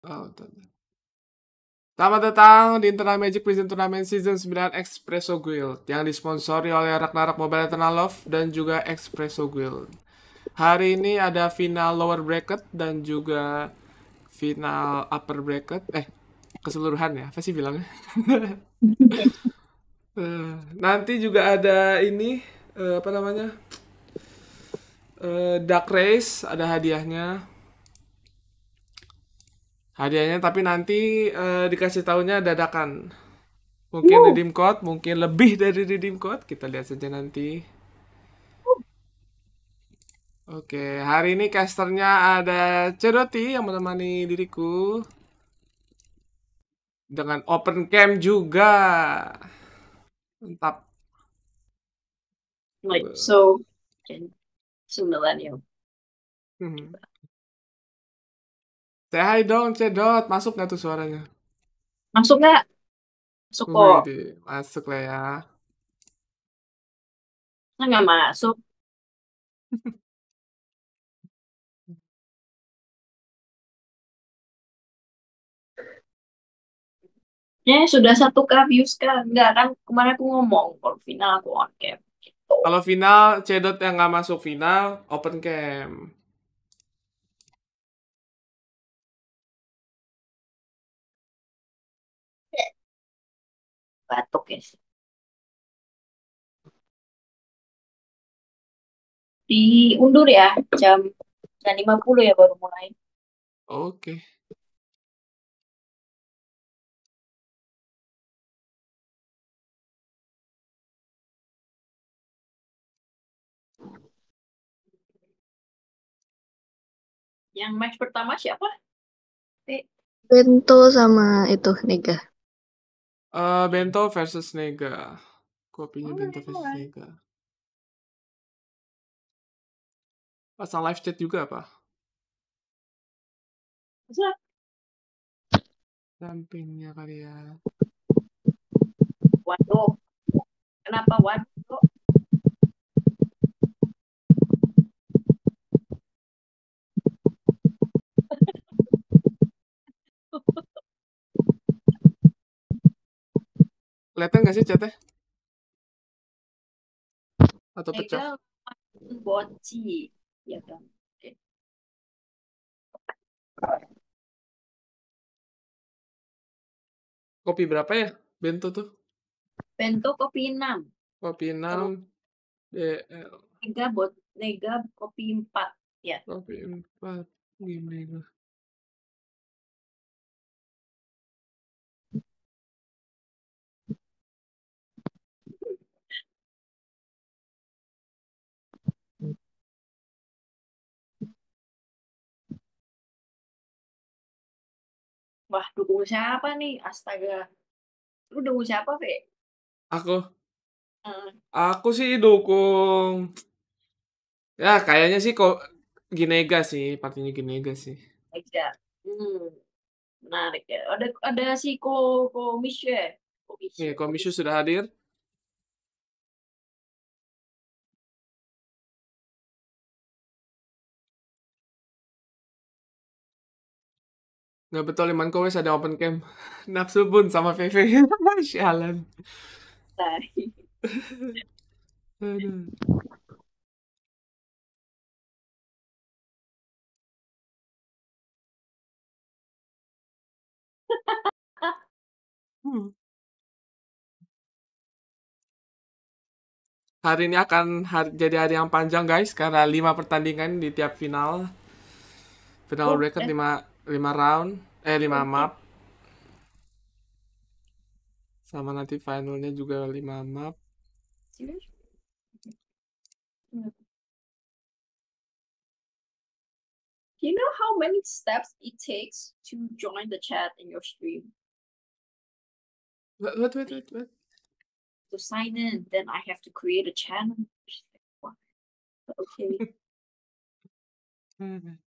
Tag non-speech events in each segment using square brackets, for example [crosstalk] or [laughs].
Oh, datang di Internal Magic Prison Tournament Season 9 Expresso Guild yang disponsori oleh Ragnarok Mobile Eternal Love dan juga Expresso Guild. Hari ini ada final lower bracket dan juga final upper bracket. Eh, keseluruhan ya, apa sih bilangnya? [laughs] Eh, nanti juga ada ini, eh, apa namanya? Eh, Dark Race, ada hadiahnya hadiahnya tapi nanti uh, dikasih tahunya dadakan mungkin di redeem mungkin lebih dari di code kita lihat saja nanti Oke, hari ini casternya ada Cedoti yang menemani diriku dengan open cam juga. Mantap. Like so, so millennial. Mhm. Say hi dong, Cedot. Masuk nggak tuh suaranya? Masuk nggak? Masuk kok. Wih, masuk lah ya. Nggak masuk. Ya, [laughs] sudah satu k views kan? Enggak kan kemarin aku ngomong kalau final aku on cam. Kalau final, Cedot yang nggak masuk final, open cam. batuk ya sih. diundur ya jam 50 ya baru mulai. Oke. Yang match pertama siapa? Bento sama itu Nega. Uh, Bento versus Nega. kopinya Oh, Bento versus live. Nega. Pasang live chat juga apa? Bisa. Sampingnya kali ya. Waduh. Kenapa waduh? [laughs] Kelihatan nggak sih chatnya? Atau pecah? Boci, ya kan? Kopi berapa ya? Bento tuh? Bento kopi enam Kopi 6. DL. nega bot, nega kopi empat ya. Kopi 4. Gimana? Wah, dukung siapa nih? Astaga. Lu dukung siapa, Fe? Aku. Hmm. Aku sih dukung. Ya, kayaknya sih kok Ginega sih, partinya Ginega sih. Ginega. Hmm. Menarik ya. Ada ada si Ko Komishu ya. Komishu. Iya, sudah hadir. Nggak betul liman ko ada open Camp [laughs] Nafsu pun sama Feve [laughs] Sialan. [laughs] Hmm. Hari ini akan hari, jadi hari yang panjang guys karena lima pertandingan di tiap final. Final oh, record eh. 5 round eh 5 map sama nanti finalnya juga 5 map Do you know how many steps it takes to join the chat in your stream? What, what, what, what, what? To sign in, then I have to create a channel. Okay. [laughs] Hmm.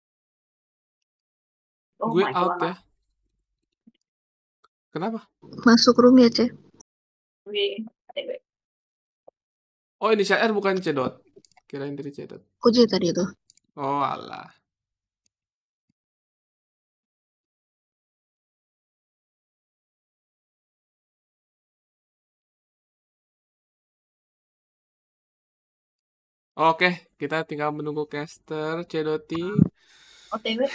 Oh gue out ya. God. ya. Kenapa? Masuk room ya, C. Oh, ini CR bukan C dot. Kirain dari C dot. tadi itu. Oh, Allah, Oke, kita tinggal menunggu caster Cedoti OTW. [laughs]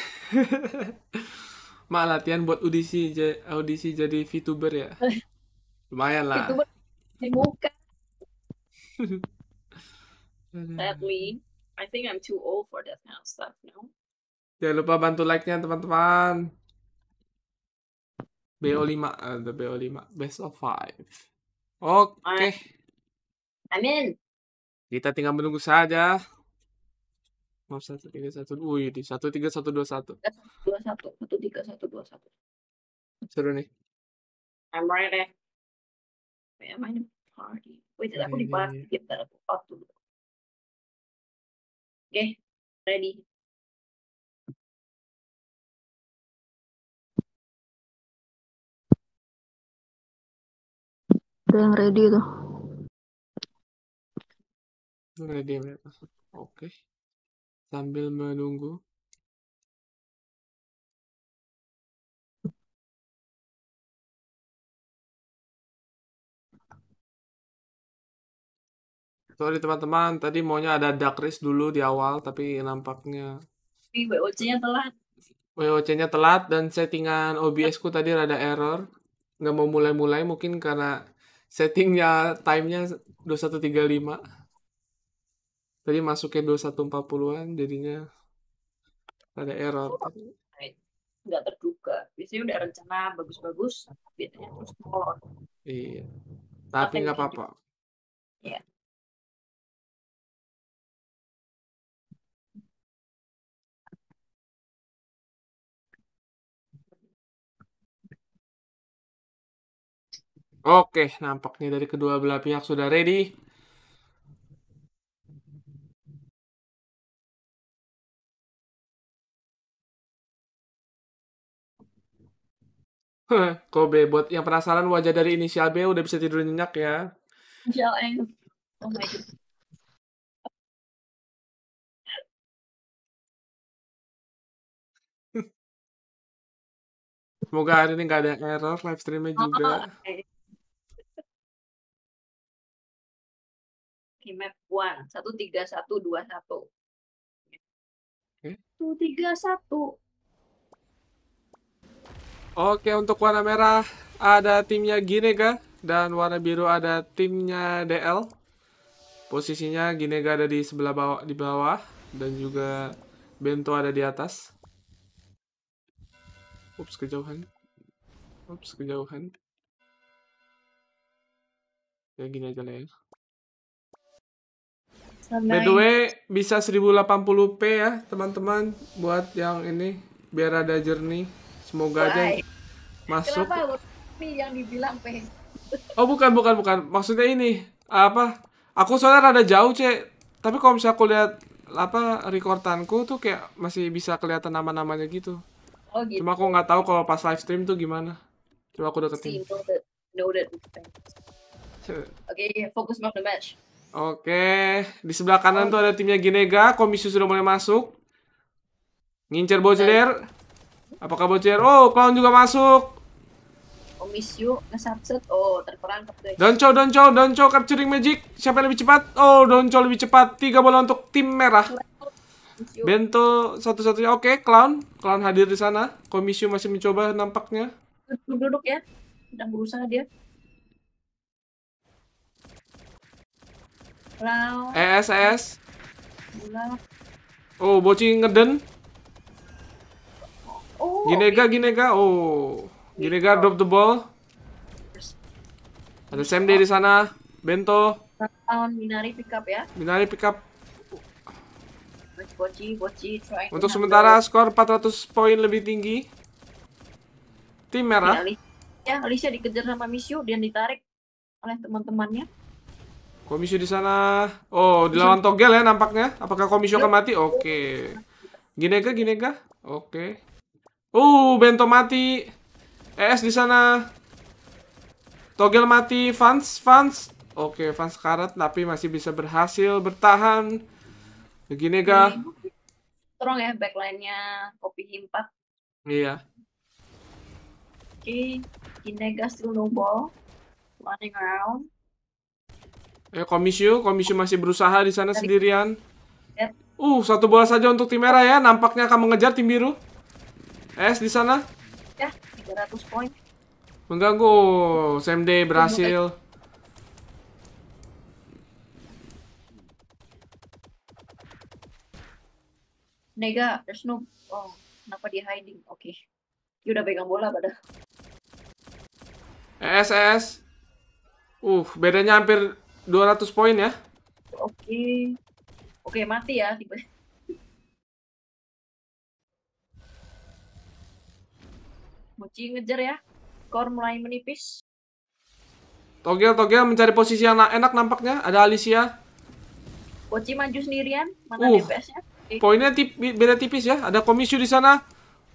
Mak latihan buat audisi audisi jadi VTuber ya. [laughs] Lumayan lah. VTuber dibuka. [laughs] Sadly, I think I'm too old for that kind of stuff, no? Jangan lupa bantu like-nya teman-teman. BO5, uh, eh, the BO5, best of five. Oke. Okay. Amin. Kita tinggal menunggu saja maaf satu tiga satu. Wih, di satu tiga satu dua satu. Dua satu, satu tiga satu dua satu. Seru nih. I'm right eh. Wait, am I party? Wait, aku di party. Yeah, aku out dulu. Oke, okay, ready. Ada yang ready tuh. Ready, Oke. Okay sambil menunggu. Sorry teman-teman, tadi maunya ada Dakris dulu di awal, tapi nampaknya... WOC-nya telat. WOC-nya telat, dan settingan OBS-ku tadi rada error. Nggak mau mulai-mulai, mungkin karena settingnya, timenya 2135 tadi masuknya 2140-an jadinya ada error oh, nggak terduga biasanya udah rencana bagus-bagus biasanya terus molor iya tapi nggak apa-apa iya Oke, nampaknya dari kedua belah pihak sudah ready. Kobe buat yang penasaran wajah dari inisial B udah bisa tidur nyenyak ya. Inisial N. Oh my god. [laughs] Semoga hari ini nggak ada error live streamnya juga. Oh, okay. okay, map one satu tiga satu dua satu. Satu tiga satu Oke, untuk warna merah ada timnya Ginega dan warna biru ada timnya DL. Posisinya Ginega ada di sebelah bawah di bawah dan juga Bento ada di atas. Ups, kejauhan. Ups, kejauhan. Ya gini aja lah ya. By the way, bisa 1080p ya, teman-teman buat yang ini biar ada jernih. Semoga Bye. aja masuk. Kenapa yang dibilang pengen? Oh bukan bukan bukan. Maksudnya ini apa? Aku soalnya rada jauh cek. Tapi kalau misalnya aku lihat apa rekordanku tuh kayak masih bisa kelihatan nama-namanya gitu. Oh gitu. Cuma aku nggak tahu kalau pas live stream tuh gimana. Coba aku deketin. Noted. Oke, fokus on the match. Oke, okay. di sebelah kanan oh. tuh ada timnya Ginega, komisi sudah mulai masuk. Ngincer Bojler. Apakah bocor? Oh, clown juga masuk. Oh, miss you. Nge-subset. Oh, terperangkap guys. Donco, Donco, Donco capturing magic. Siapa yang lebih cepat? Oh, Donco lebih cepat. Tiga bola untuk tim merah. Bento satu-satunya. Oke, okay, clown. Clown hadir di sana. Komisio masih mencoba nampaknya. Duduk, duduk ya. Sedang berusaha dia. Clown. ES, ES. Oh, bocing ngeden. Oh, Ginega, okay. Ginega. Oh. Ginega drop the ball. Ada Sam Day di sana. Bento. Um, Minari pick up ya. Minari pick up. Bocci, bocci, Untuk sementara skor 400 poin lebih tinggi. Tim merah. Ya, Alicia ya, dikejar sama Misyu dan ditarik oleh teman-temannya. Komisio di sana. Oh, dilawan togel ya nampaknya. Apakah komisio akan mati? Oke. Okay. Ginega, Ginega. Oke. Okay. Uh, Bento mati. ES di sana. Togel mati. Fans, Fans. Oke, okay, Fans karat tapi masih bisa berhasil bertahan. Begini Ga. Strong ya backline-nya Kopi Himpak. Iya. Oke, okay. Ginega still no ball. Running around. Eh, Komisio, Komisio masih berusaha di sana sendirian. Uh, satu bola saja untuk tim merah ya. Nampaknya akan mengejar tim biru. S di sana? Ya, 300 poin. Mengganggu. same day berhasil. Nega, there's no... Oh, kenapa dia hiding? Oke. Okay. Dia udah pegang bola pada. S S. Uh, bedanya hampir 200 poin ya. Oke. Okay. Oke, okay, mati ya tiba-tiba. Mochi ngejar ya. Skor mulai menipis. Togel, Togel mencari posisi yang enak nampaknya. Ada Alicia. Mochi maju sendirian. Mana uh, DPS-nya? Okay. Eh. Poinnya tip beda tipis ya. Ada Komisio di sana.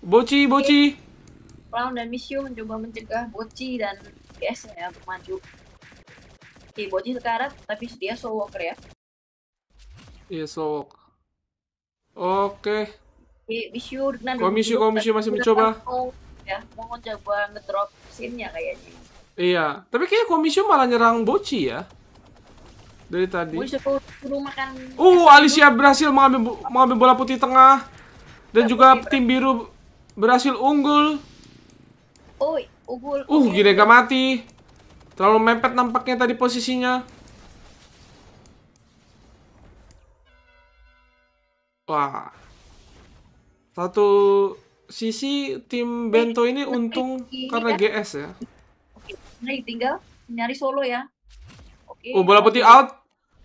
Boci, Boci. Okay. Brown dan Misio mencoba mencegah Boci dan DPS ya untuk maju. Oke, okay, Boci sekarat, tapi dia slow walker ya. Iya, yeah, slow walk. Oke. Okay. Komisi-komisi masih mencoba ya mau coba ngedrop scene-nya kayaknya iya tapi kayak komisio malah nyerang Boci ya dari tadi Boci makan uh Alicia berhasil mengambil mengambil bola putih tengah dan juga tim biru berhasil unggul oh unggul uh gini gak mati terlalu mepet nampaknya tadi posisinya wah satu sisi tim Bento ini untung karena ya. GS ya. Oke, nah, tinggal nyari solo ya. Oke. Oh, bola putih out.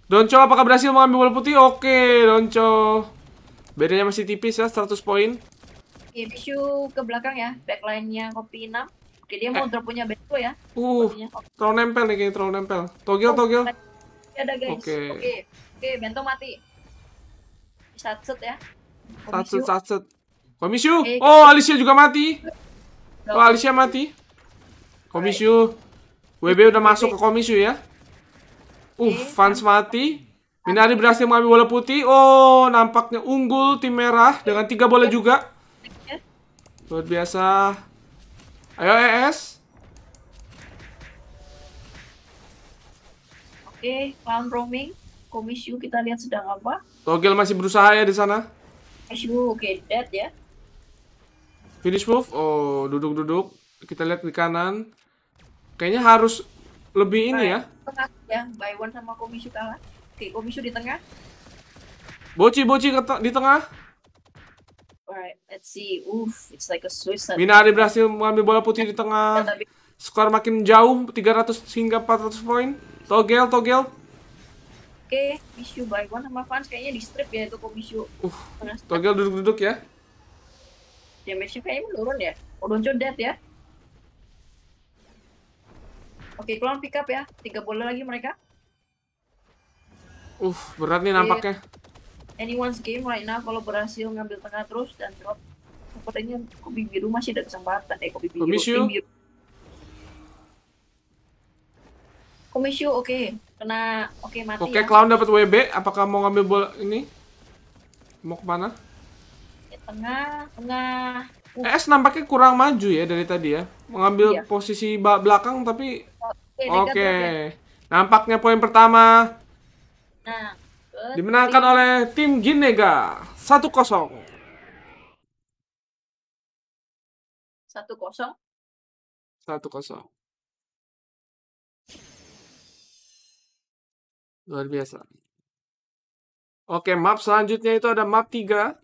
Donco apakah berhasil mengambil bola putih? Oke, Donco. Bedanya masih tipis ya, 100 poin. Oke, Bishu ke belakang ya, backline-nya kopi 6. Oke, dia eh. mau drop punya Bento ya. Uh, terlalu nempel nih kayaknya, terlalu nempel. Togel, oh, togel. Ada guys. Oke. Oke, Bento mati. Satset ya. Satset, satset. Komisyu. Eh, oh, Alicia juga mati. Oh, Alicia mati. Komisyu. WB udah masuk ke komisyu ya. Uh, Fans mati. Minari berhasil mengambil bola putih. Oh, nampaknya unggul tim merah dengan tiga bola juga. Luar biasa. Ayo ES. Oke, clown roaming. Komisyu kita lihat sedang apa. Togel masih berusaha ya di sana. Komisyu, oke, dead ya. Finish move. Oh, duduk-duduk. Kita lihat di kanan. Kayaknya harus lebih ini ya. Tengah ya, sama Komisu kalah. Oke, Komisu di tengah. Boci, boci di tengah. Alright, let's see. Uff, it's like a suicide. Minari berhasil mengambil bola putih di tengah. Ya, Skor makin jauh, 300 hingga 400 poin. Togel, togel. Oke, okay, Mishu by one sama fans kayaknya di strip ya itu Komisu. Uh, togel duduk-duduk ya damage-nya kayaknya menurun ya. Oh, don't dead ya. Oke, clone pick up ya. Tiga bola lagi mereka. Uh, berat nih nampaknya. Iya. Anyone's game right now kalau berhasil ngambil tengah terus dan drop. Sepertinya kopi biru masih ada kesempatan. Eh, kopi biru. Komisio. Komisio, oke. Okay. Kena, oke okay, mati Oke, okay, ya. Clown dapat WB. Apakah mau ngambil bola ini? Mau kemana? tengah, tengah. ES eh, nampaknya kurang maju ya dari tadi ya. Mengambil iya. posisi belakang tapi Oke. Okay, okay. Nampaknya poin pertama. Nah, dimenangkan tim. oleh tim Ginega 1-0. Satu kosong? satu kosong Luar biasa. Oke, map selanjutnya itu ada map tiga.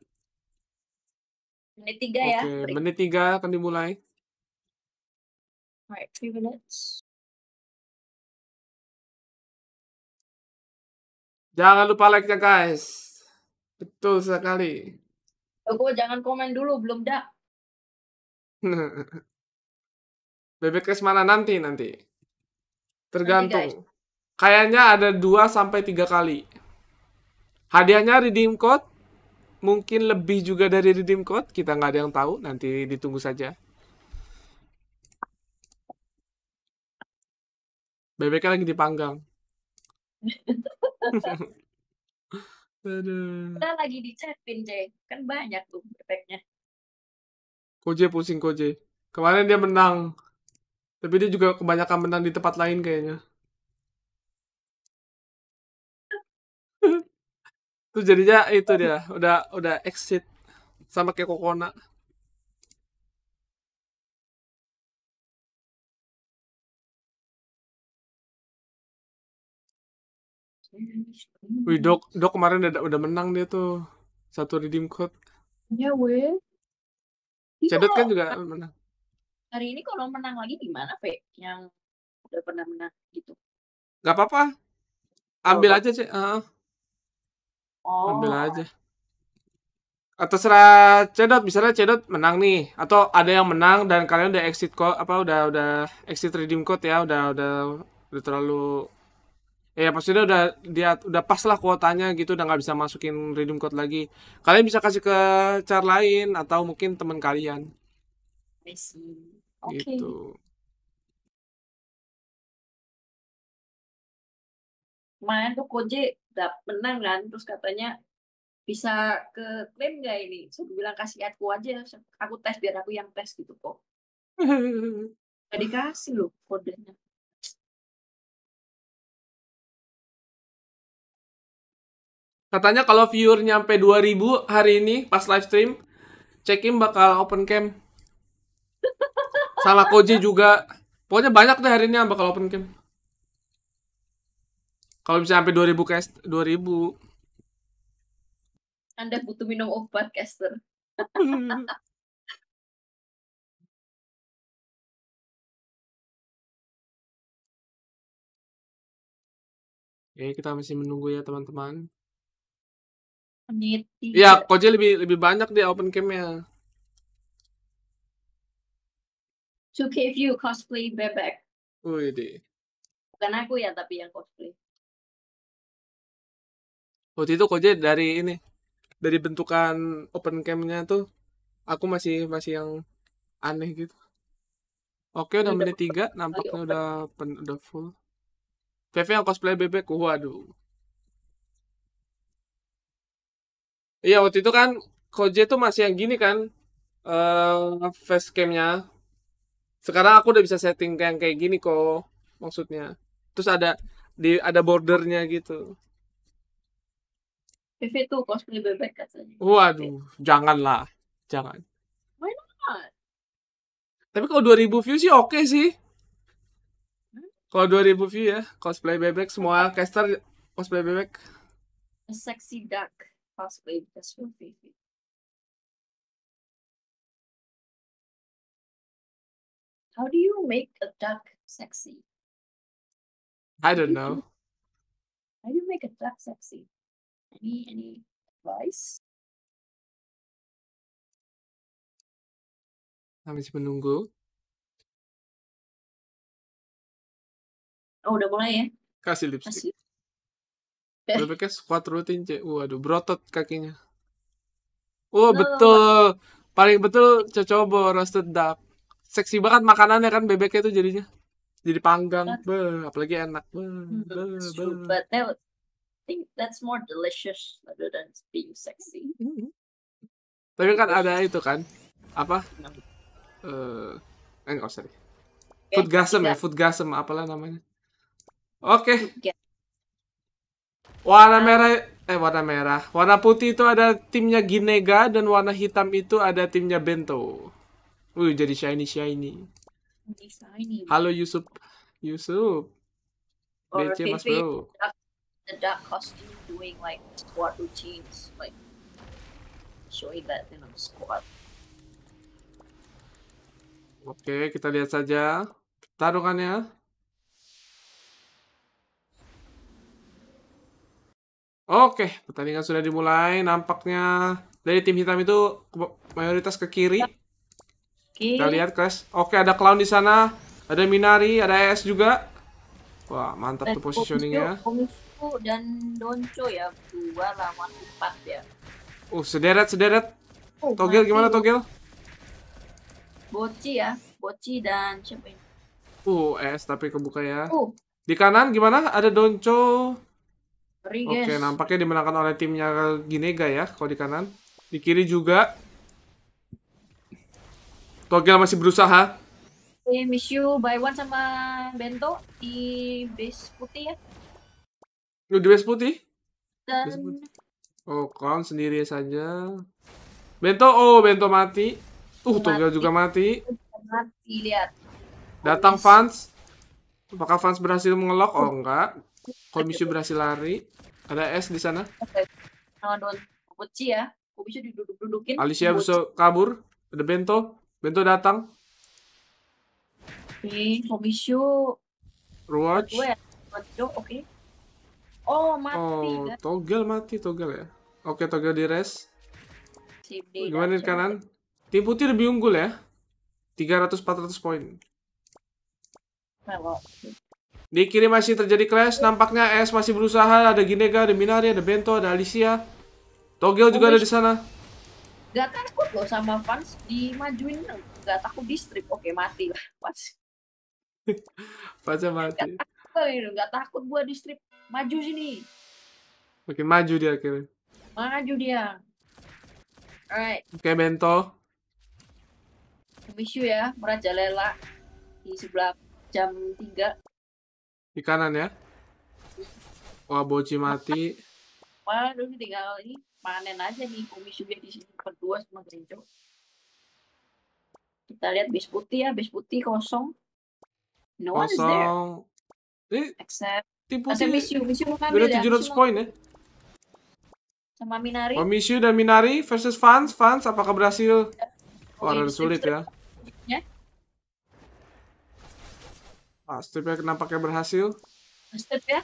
Menit tiga okay. ya. Oke, menit tiga akan dimulai. Alright, three minutes. Jangan lupa like ya guys. Betul sekali. Eh, gue jangan komen dulu, belum dah [laughs] bebek kes mana nanti nanti. Tergantung. Kayaknya ada 2 sampai 3 kali. Hadiahnya redeem code mungkin lebih juga dari redeem code kita nggak ada yang tahu nanti ditunggu saja bebek lagi dipanggang [laughs] kita lagi chatin j kan banyak tuh bebeknya Koje pusing Koje kemarin dia menang tapi dia juga kebanyakan menang di tempat lain kayaknya terus jadinya itu dia udah udah exit sama kayak kokona Wih dok, dok kemarin udah, udah menang dia tuh satu redeem code. Ya weh. Cedot kan juga menang. Hari ini kalau menang lagi gimana, Fe? Yang udah pernah menang gitu. Gak apa-apa. Ambil oh, aja, Cek. Uh. Ambil oh. aja. atau serah Cedot, misalnya Cedot menang nih atau ada yang menang dan kalian udah exit code apa udah udah exit redeem code ya, udah udah udah terlalu ya pasti udah dia udah pas lah kuotanya gitu udah nggak bisa masukin redeem code lagi. Kalian bisa kasih ke car lain atau mungkin teman kalian I see. gitu. kemarin tuh Koje menang kan terus katanya bisa ke klaim gak ini saya bilang kasih aku aja aku tes biar aku yang tes gitu kok gak [laughs] dikasih loh kodenya Katanya kalau viewer nyampe 2000 hari ini pas live stream, check-in bakal open cam. [laughs] Salah Koji juga. Pokoknya banyak deh hari ini yang bakal open cam. Kalau bisa sampai 2000 cast 2000. Anda butuh minum obat, caster. [laughs] Oke, kita masih menunggu ya teman-teman. Iya, Koji lebih lebih banyak deh open cam ya. 2K view cosplay bebek. Oh deh. Bukan aku ya, tapi yang cosplay waktu itu Koje dari ini dari bentukan open camnya tuh aku masih masih yang aneh gitu oke udah menit tiga nampaknya udah pen, udah full VV yang cosplay bebek waduh iya waktu itu kan Koje tuh masih yang gini kan uh, camnya sekarang aku udah bisa setting kayak kayak gini kok maksudnya terus ada di ada bordernya gitu Vivi tuh cosplay bebek katanya. Waduh, janganlah. Jangan. Why not? Tapi kalau dua ribu view sih oke okay sih. Hmm? Kalau dua ribu view ya, cosplay bebek semua caster cosplay bebek. A sexy duck cosplay just for Vivi. How do you make a duck sexy? I don't know. How do you make a duck sexy? Any any advice? Kami masih menunggu. Oh, udah mulai ya? Kasih lipstick. Kasih. Bebeknya [laughs] squat rutin, Cek. Waduh, berotot kakinya. Oh, betul. Paling betul cocobo roasted duck. Seksi banget makanannya kan bebeknya itu jadinya. Jadi panggang. Be, apalagi enak. Be, hmm, be, be think that's more delicious rather than being sexy. [laughs] Tapi kan ada itu kan apa? Eh, enggak eh, usah deh. Food gasem ya, food gasem apalah namanya. Oke. Okay. Warna merah eh warna merah. Warna putih itu ada timnya Ginega dan warna hitam itu ada timnya Bento. Wih jadi shiny shiny. Halo Yusuf. Yusuf. BC Mas Bro the dark costume doing like squat routines, like showing that kind of squat. Oke, kita lihat saja pertarungannya. Oke, pertandingan sudah dimulai. Nampaknya dari tim hitam itu mayoritas ke kiri. Iya. Okay. Kita lihat, guys. Oke, ada clown di sana. Ada Minari, ada ES juga. Wah, mantap tuh positioningnya aku dan Donco ya dua lawan empat ya uh sederet sederet oh, oh Togel gimana Togel Boci ya Boci dan siapa ini uh es tapi kebuka ya uh. di kanan gimana ada Donco Oke, Oke, nampaknya dimenangkan oleh timnya Ginega ya, kalau di kanan. Di kiri juga. Togel masih berusaha. Eh, miss you, Buy one sama Bento di base putih ya base putih? Dan... Oh, kawan sendiri saja. Bento, oh bento mati. Uh, Togel juga mati. Mati, lihat. Datang Fans. Apakah Fans berhasil mengelok? Oh, enggak. Komisi berhasil lari. Ada S di sana. Sama Don ya. Kobuchi diduduk-dudukin. Alicia bisa kabur. Ada Bento. Bento datang. Oke, Komisi. Ruwatch. Ya? Oke. Oh, mati. Oh, ya. togel mati, togel ya. Oke, togel di res. Gimana di kanan? Tim putih lebih unggul ya. 300-400 poin. Di kiri masih terjadi clash. Nampaknya S masih berusaha. Ada Ginega, ada Minari, ada Bento, ada Alicia. Togel juga ada di sana. Gak takut loh sama fans dimajuin. Gak takut di strip. Oke mati lah. Pas [laughs] Fansnya mati. Gak takut, gak takut gue di strip maju sini oke maju dia akhirnya maju dia alright oke okay, bento misu ya merajalela di sebelah jam tiga. di kanan ya wah boci mati Wah dulu tinggal ini panen aja nih ya di sini berdua sama Grinjo kita lihat bis putih ya bis putih kosong no kosong one is there. Eh, except Tipu Ada Miss Yu, Miss Yu mau ngambil ya. 700 poin ya. Sama Minari. Oh, Misu dan Minari versus Fans. Fans apakah berhasil? Oh, ada sulit ya. Ya. Ah, stripnya kenapa kayak berhasil? Step ya.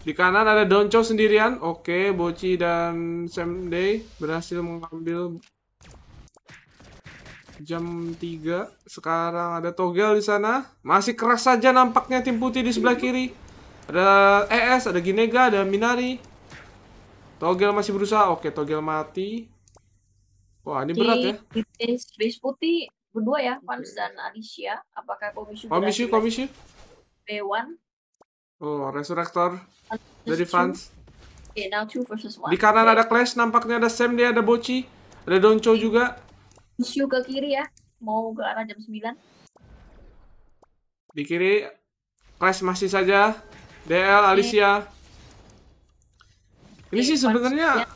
Di kanan ada Donco sendirian. Oke, Bocci dan Sam Day berhasil mengambil jam 3. Sekarang ada Togel di sana. Masih keras saja nampaknya tim putih di sebelah kiri. Ada ES, ada Ginega, ada Minari. Togel masih berusaha. Oke, Togel mati. Wah, ini berat ya. Di putih berdua ya, Fans dan Alicia. Apakah komisi Komisi, komisi. B1. Oh, Resurrector. Dari Fans. Oke, now two versus one. Di kanan ada Clash, nampaknya ada Sam, dia ada Boci. Ada Donco juga. Isiu ke kiri ya. Mau ke arah jam 9. Di kiri, Clash masih saja DL Alicia. Ini sih sebenarnya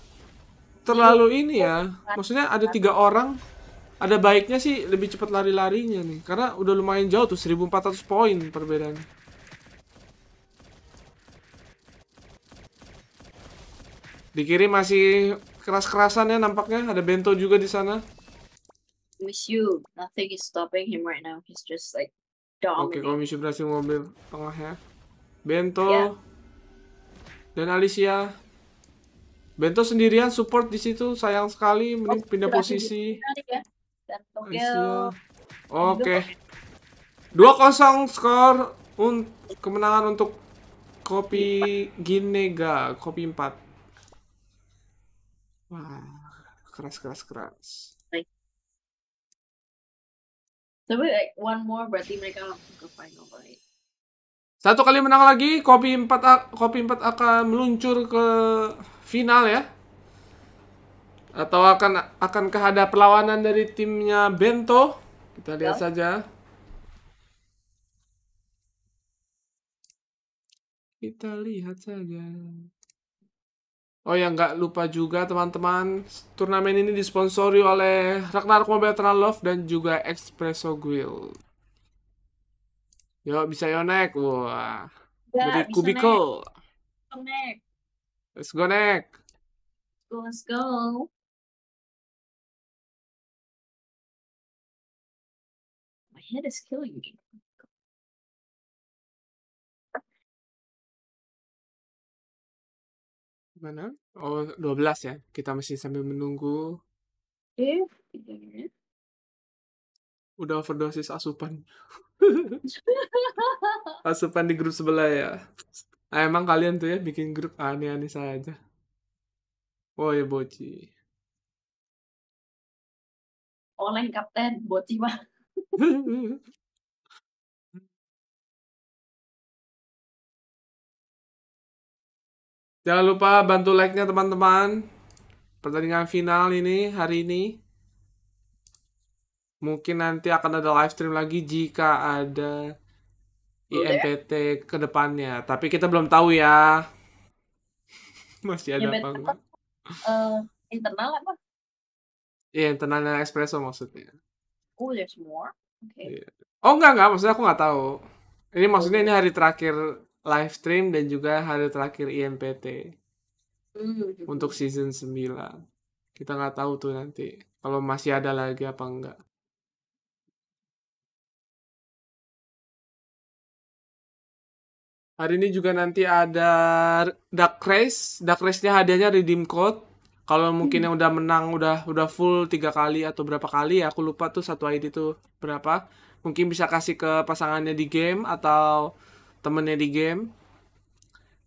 terlalu iya. ini ya. Maksudnya ada tiga orang. Ada baiknya sih lebih cepat lari-larinya nih. Karena udah lumayan jauh tuh 1400 poin perbedaannya. Di kiri masih keras-kerasan ya nampaknya. Ada Bento juga di sana. Miss you. Nothing is stopping him right now. He's just like dominant. Oke, okay, kalau Miss you berhasil ngambil tengah ya. Bento yeah. dan Alicia. Bento sendirian support di situ sayang sekali mending oh, pindah posisi. Ya. Oke. dua kosong skor un kemenangan untuk Kopi Ginega, Kopi empat. Wah, keras keras keras. Tapi like one more berarti mereka langsung ke final, right? Satu kali menang lagi, kopi 4 kopi 4 akan meluncur ke final ya. Atau akan akan ada perlawanan dari timnya Bento? Kita lihat ya. saja. Kita lihat saja. Oh ya, nggak lupa juga teman-teman, turnamen ini disponsori oleh Ragnar Mobile Love dan juga Espresso Guild. Yo bisa yo naik, wah. Ya, Dari Kubiko. Naik. Let's go naik. Let's go. My head is killing me. Mana? Oh, dua belas ya. Kita masih sambil menunggu. Eh, 3 menit udah overdosis asupan. [laughs] asupan di grup sebelah ya. Nah, emang kalian tuh ya bikin grup aneh-aneh saja. Oh ya boci. oleh kapten, boci mah. [laughs] Jangan lupa bantu like-nya teman-teman. Pertandingan final ini hari ini mungkin nanti akan ada live stream lagi jika ada IMPT ke depannya. Tapi kita belum tahu ya. [laughs] Masih ada ya, apa Uh, internal apa? Iya, yeah, internalnya espresso maksudnya. Oh, there's more. Okay. Yeah. Oh, enggak enggak, maksudnya aku enggak tahu. Ini maksudnya oh. ini hari terakhir live stream dan juga hari terakhir IMPT. Mm hmm, -hmm. Untuk season 9. Kita enggak tahu tuh nanti kalau masih ada lagi apa enggak. Hari ini juga nanti ada Dark Race. Dark Race-nya hadiahnya redeem code. Kalau mungkin yang udah menang udah udah full tiga kali atau berapa kali ya aku lupa tuh satu ID tuh berapa. Mungkin bisa kasih ke pasangannya di game atau temennya di game.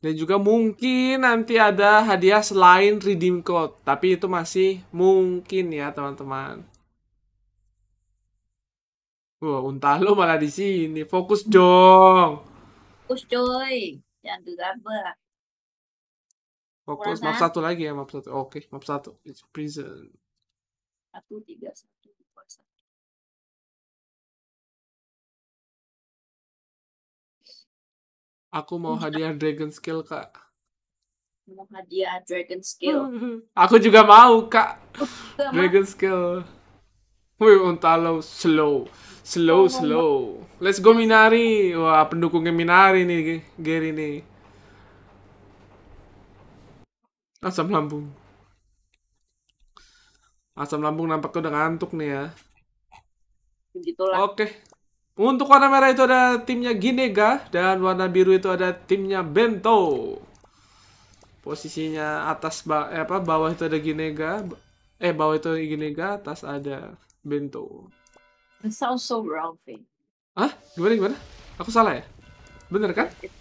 Dan juga mungkin nanti ada hadiah selain redeem code, tapi itu masih mungkin ya teman-teman. Wah, -teman. wow, unta lo malah di sini. Fokus dong fokus coy jangan gegabah fokus map satu lagi ya map satu oke okay, map satu it's prison satu tiga satu dua satu Aku mau hadiah Dragon Skill, Kak. Mau hadiah Dragon Skill. [laughs] Aku juga mau, Kak. Dragon Skill. Wih, Untalo slow. Slow, oh, slow. Let's go Minari. Wah, pendukungnya Minari nih, Gary nih. Asam lambung. Asam lambung nampaknya udah ngantuk nih ya. Begitulah. Oke. Okay. Untuk warna merah itu ada timnya Ginega dan warna biru itu ada timnya Bento. Posisinya atas ba eh, apa bawah itu ada Ginega, eh bawah itu Ginega, atas ada Bento. It sounds so wrong, Vin. Ah, gimana gimana? Aku salah ya? Bener kan? It,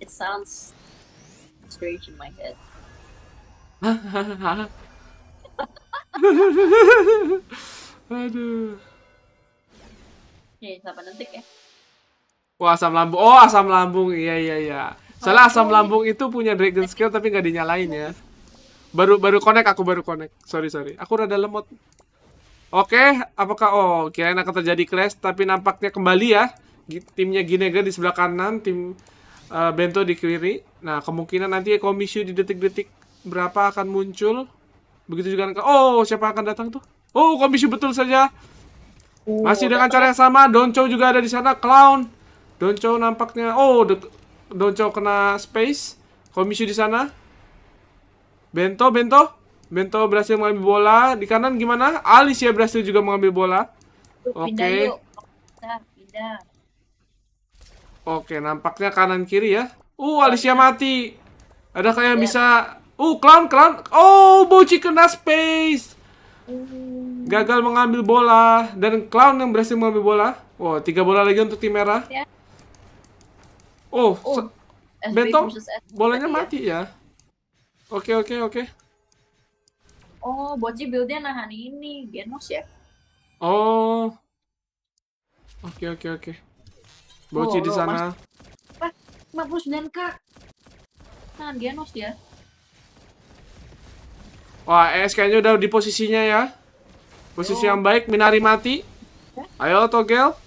it sounds strange in my head. [laughs] Aduh. Oke, okay, nanti ya. Wah, oh, asam lambung. Oh, asam lambung. Iya, iya, iya. Soalnya asam lambung itu punya dragon skill tapi nggak dinyalain ya. Baru baru connect aku baru connect. Sorry, sorry. Aku rada lemot. Oke, apakah oh kira-kira akan terjadi crash tapi nampaknya kembali ya timnya Ginega di sebelah kanan, tim uh, Bento di kiri. Nah, kemungkinan nanti komisi di detik-detik berapa akan muncul. Begitu juga oh siapa akan datang tuh? Oh, komisi betul saja. Oh, Masih dengan cara yang sama, Donco juga ada di sana, Clown. Donco nampaknya oh Donco kena space. Komisi di sana. Bento, Bento. Bento berhasil mengambil bola. Di kanan gimana? Alicia berhasil juga mengambil bola. Oke. Okay. Oke, okay, nampaknya kanan kiri ya. Uh, Alicia mati. Ada kayak yang iya. bisa Uh, clown, clown. Oh, Boci kena space. Hmm. Gagal mengambil bola dan clown yang berhasil mengambil bola. Wow, tiga bola lagi untuk tim merah. Ya. Oh, oh Bento, bolanya iya. mati ya. Oke, okay, oke, okay, oke. Okay. Oh, Boji buildnya nahan ini, Genos ya? Oh. Oke, oke, oke. Okay. di sana. Mas... puluh 59k. Nahan Genos ya? Wah, ES kayaknya udah di posisinya ya. Posisi yang baik, Minari mati. Ya. Ayo, Togel.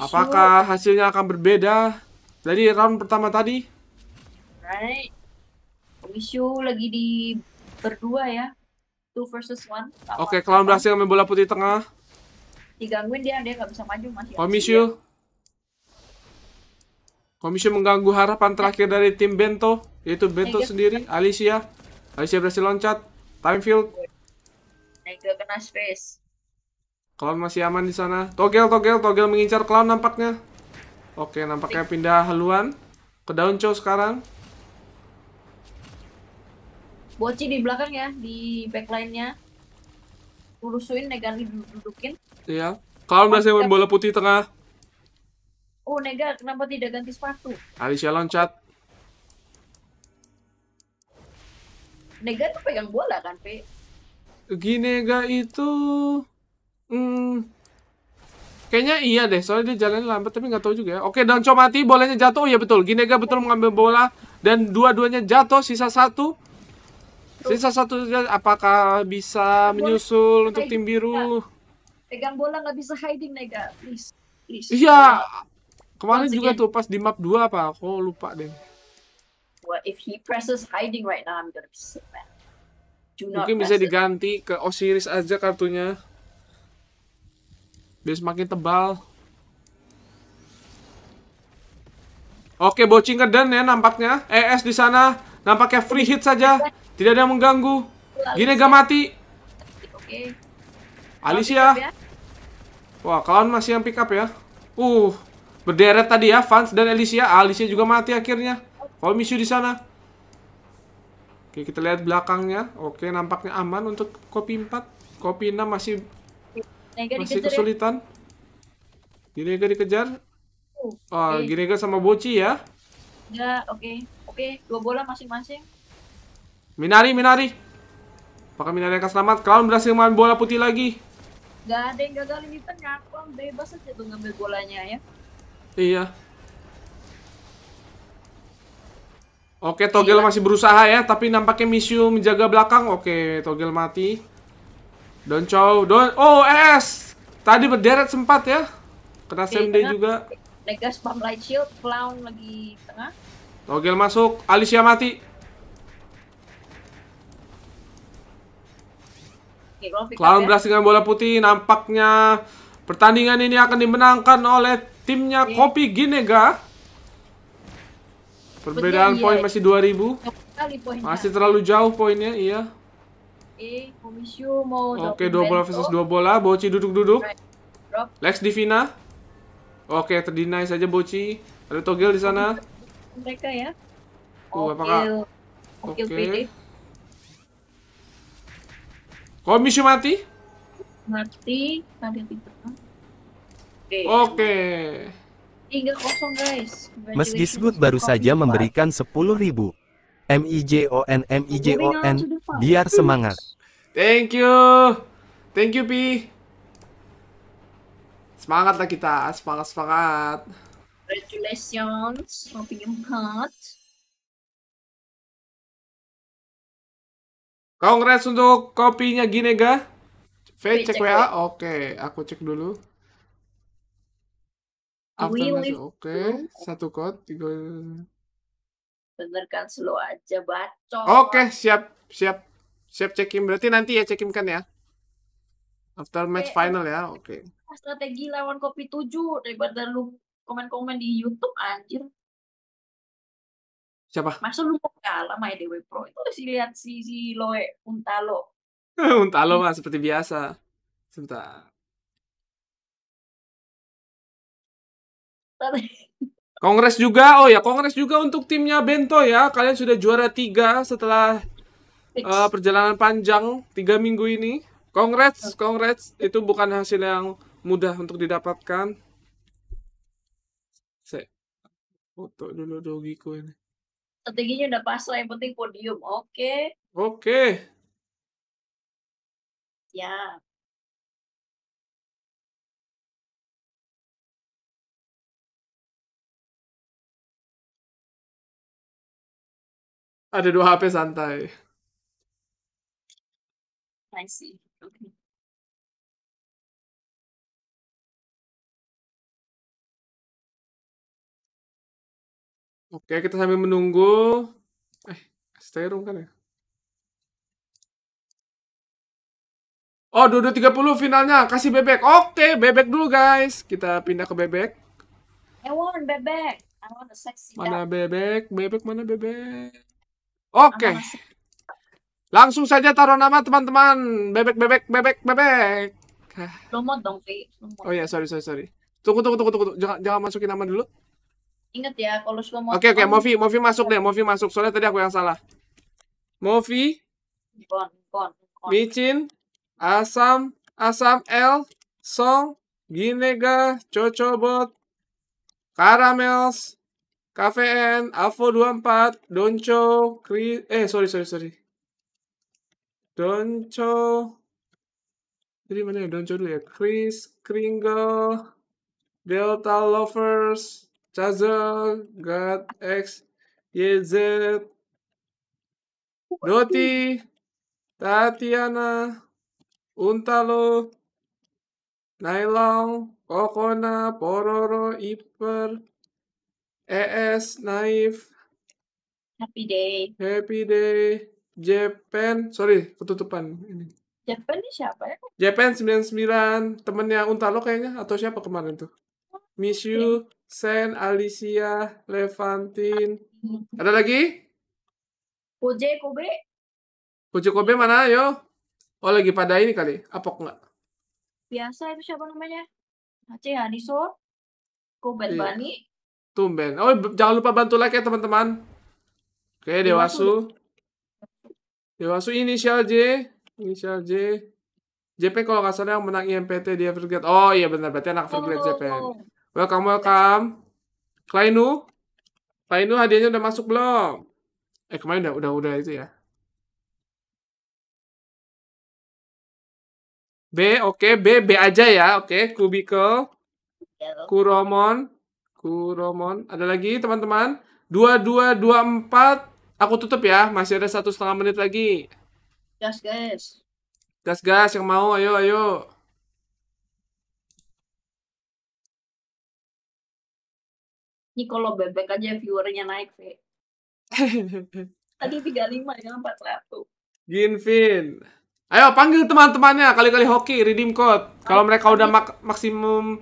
Apakah hasilnya akan berbeda dari round pertama tadi? Right. Wishu lagi di berdua ya. Two versus one. Oke, okay, berhasil main bola putih tengah. Digangguin dia, dia nggak bisa maju masih. Komisio. Komisio mengganggu harapan terakhir dari tim Bento, yaitu Bento Nega. sendiri, Alicia. Alicia berhasil loncat. Time field. Nega kena space. Clown masih aman di sana. Togel, togel, togel mengincar Clown nampaknya. Oke, nampaknya pindah haluan. Ke daun cow sekarang. Boci di belakang ya, di backline-nya. Lurusuin, Negan dudukin. Iya. Kalau masih main bola putih tengah. Oh, Nega, kenapa tidak ganti sepatu? Alicia loncat. Nega tuh pegang bola kan, Pe? Ginega itu... Hmm, Kayaknya iya deh, soalnya dia jalannya lambat tapi nggak tahu juga ya. Oke, Danco mati, bolanya jatuh. Oh iya betul, Ginega betul mengambil bola dan dua-duanya jatuh, sisa satu. Sisa satu apakah bisa menyusul untuk tim biru? Pegang bola nggak bisa hiding Nega, please. Please. Iya. Kemarin juga tuh pas di map 2 apa? Aku lupa deh. Well, if he presses hiding right now, I'm gonna be so mad. Mungkin bisa diganti ke Osiris aja kartunya. Biar semakin tebal. Oke, bocing ke Dan ya nampaknya. ES eh, di sana. Nampaknya free hit saja. Tidak ada yang mengganggu. Gini gak mati. Oke. Alicia. Ya? Wah, kalian masih yang pick up ya. Uh, berderet tadi ya Vance dan Alicia. Alicia juga mati akhirnya. Kalau misu di sana. Oke, kita lihat belakangnya. Oke, nampaknya aman untuk kopi 4. Kopi 6 masih masih ya? kesulitan. gak dikejar. Oh, uh, okay. Ginega sama Boci ya. Ya, oke. Okay. Oke, okay, dua bola masing-masing. Minari, Minari. Apakah Minari akan selamat. Kalau berhasil main bola putih lagi. Gak ada yang gagal ini tengah. bebas aja tuh ngambil bolanya ya. Iya. Oke, Togel masih berusaha ya, tapi nampaknya Misu menjaga belakang. Oke, Togel mati. Don Chow, Don... Oh, es! Tadi berderet sempat ya. Kena SMD juga. Negas spam light shield, clown lagi tengah. Togel masuk, Alicia mati. Oke, gol Clown ya. Brasil dengan bola putih. Nampaknya pertandingan ini akan dimenangkan oleh timnya yeah. Kopi Ginega. Perbedaan iya. poin masih 2000. Masih terlalu jauh poinnya, iya. Oke, dua bola versus dua bola. Boci duduk-duduk. Lex Divina. Oke, terdinai saja Boci. Ada togel di sana. Mereka ya. oke apakah... Oke. Komisi mati? Mati, tadi tidak. Oke. Tiga kosong guys. Meski sebut baru saja memberikan sepuluh ribu. M-I-J-O-N, M-I-J-O-N, biar semangat. Thank you. Thank you, Pi. Semangatlah kita, semangat-semangat. Congratulations, mau pinjam kart. Congrats untuk kopinya Ginega. V cek, cek WA. Oke, aku cek dulu. oke. Satu code, tiga. Bener kan, slow aja, baca. Oke, siap, siap. Siap cekin. Berarti nanti ya cekin kan ya? After match eh, final ya, oke. Strategi lawan kopi 7 daripada lu komen-komen di YouTube anjir. Siapa? Masa lu mau kalah sama EDW Pro? Itu sih lihat si, si Loe Untalo. [laughs] Untalo mah seperti biasa. Sebentar. [laughs] Kongres juga, oh ya kongres juga untuk timnya Bento ya. Kalian sudah juara tiga setelah uh, perjalanan panjang tiga minggu ini. Kongres, kongres itu bukan hasil yang mudah untuk didapatkan. Saya foto dulu dogiku ini strateginya udah pas lah yang penting podium oke okay. oke okay. ya ada dua HP santai I see okay. Oke, kita sambil menunggu. Eh, stay room kan ya? Oh, tiga puluh finalnya. Kasih bebek. Oke, bebek dulu guys. Kita pindah ke bebek. I want bebek. I want a sexy Mana bebek? Bebek mana bebek? Oke. Langsung saja taruh nama teman-teman. Bebek, bebek, bebek, bebek. Lomot dong, Fi. Oh ya sorry, sorry, sorry. Tunggu, tunggu, tunggu, tunggu. Jangan, jangan masukin nama dulu. Ingat ya kalau semua mau Oke oke, Movi, Movi masuk ya. deh, Movi masuk. Soalnya tadi aku yang salah. Movi, Kon, kon, kon. Micin, Asam, Asam L, Song, Ginega, Cocobot, Caramels, KVN, Avo24, Donco, Kri eh sorry sorry sorry. Donco. Jadi mana ya Donco dulu ya? Chris, Kringle, Delta Lovers, Chazal God, X, Y, Z, Doti, Tatiana, Untalo, Nailong, Kokona, Pororo, Iper, ES, Naif, Happy Day, Happy Day, Japan, sorry ketutupan ini. Japan ini siapa ya? Japan 99, temennya Untalo kayaknya, atau siapa kemarin tuh? Miss You, Sen, Alicia, Levantin. Ada lagi? Koje Kobe. Koje Kobe mana, yo? Oh, lagi pada ini kali. Apok nggak? Biasa itu siapa namanya? Aceh Aniso, Kobe iya. Bani. Tumben. Oh, jangan lupa bantu like ya, teman-teman. Oke, iya, Dewasu. Dewasu inisial J. Inisial J. JP kalau nggak salah yang menang IMPT dia forget. Oh iya benar, berarti anak Evergrade oh. JP. Oh, oh. Welcome, welcome. Klainu? Klainu hadiahnya udah masuk belum? Eh, kemarin udah, udah, udah itu ya. B, oke. Okay. B, B aja ya. Oke, okay. Kubikel. Kuromon. Kuromon. Ada lagi, teman-teman? dua dua dua empat, Aku tutup ya. Masih ada satu setengah menit lagi. Gas, gas. Gas, gas. Yang mau, ayo, ayo. Ini kalau bebek aja viewernya naik sih. [laughs] Tadi 35 ya 41. Ginvin. Ayo panggil teman-temannya kali-kali hoki redeem code. Kalau oh, mereka udah iya. mak maksimum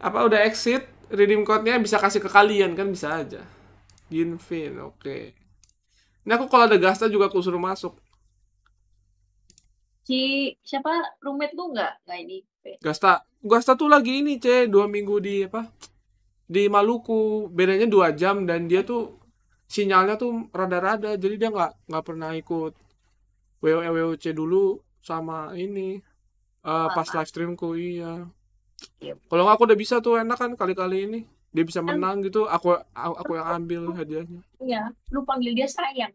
apa udah exit, redeem code-nya bisa kasih ke kalian kan bisa aja. Ginvin, oke. Okay. Ini aku kalau ada Gasta juga aku suruh masuk. Si siapa roommate lu nggak nggak ini? Gasta, Gasta tuh lagi ini c dua minggu di apa? di Maluku bedanya dua jam dan dia tuh sinyalnya tuh rada-rada jadi dia nggak nggak pernah ikut WOC e dulu sama ini uh, pas live streamku iya. iya kalau nggak aku udah bisa tuh enak kan kali-kali ini dia bisa menang gitu aku aku, yang ambil hadiahnya iya lu panggil dia sayang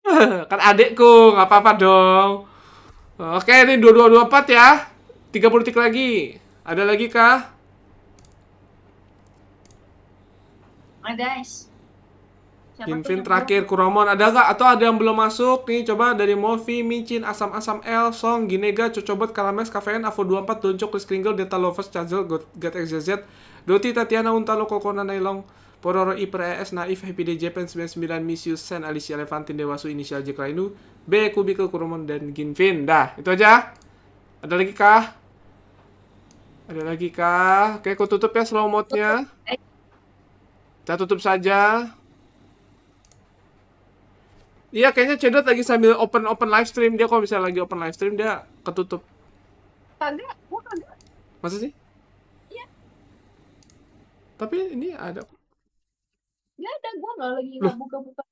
[laughs] kan adekku nggak apa-apa dong oke ini dua dua dua empat ya 30 detik lagi ada lagi kah Ada. guys. Siapa terakhir Kuromon ada gak? Atau ada yang belum masuk nih? Coba dari Movi, Micin, Asam Asam L, Song, Ginega, Cocobot, Kalames, Kafein, Avo 24, Doncok, Chris Kringle, Delta Lovers, Chazzel, Gat XZZ, Doti, Tatiana, Untalo, Kokona, Nailong, Pororo, Iper, ES, Naif, Happy Day, Japan 99, Miss You, Sen, Alicia, Levantin, Dewasu, Inisial, Jack Rainu, B, Kubikel, Kuromon, dan Ginfin. Dah, itu aja. Ada lagi kah? Ada lagi kah? Oke, aku tutup ya slow mode-nya. Tutup. Eh, kita tutup saja. Iya, kayaknya Cedot lagi sambil open open live stream dia kalau misalnya lagi open live stream dia ketutup. Kagak, gua kagak. Masa sih? Iya. Tapi ini ada. Gak ada, gua nggak lagi nggak buka-buka.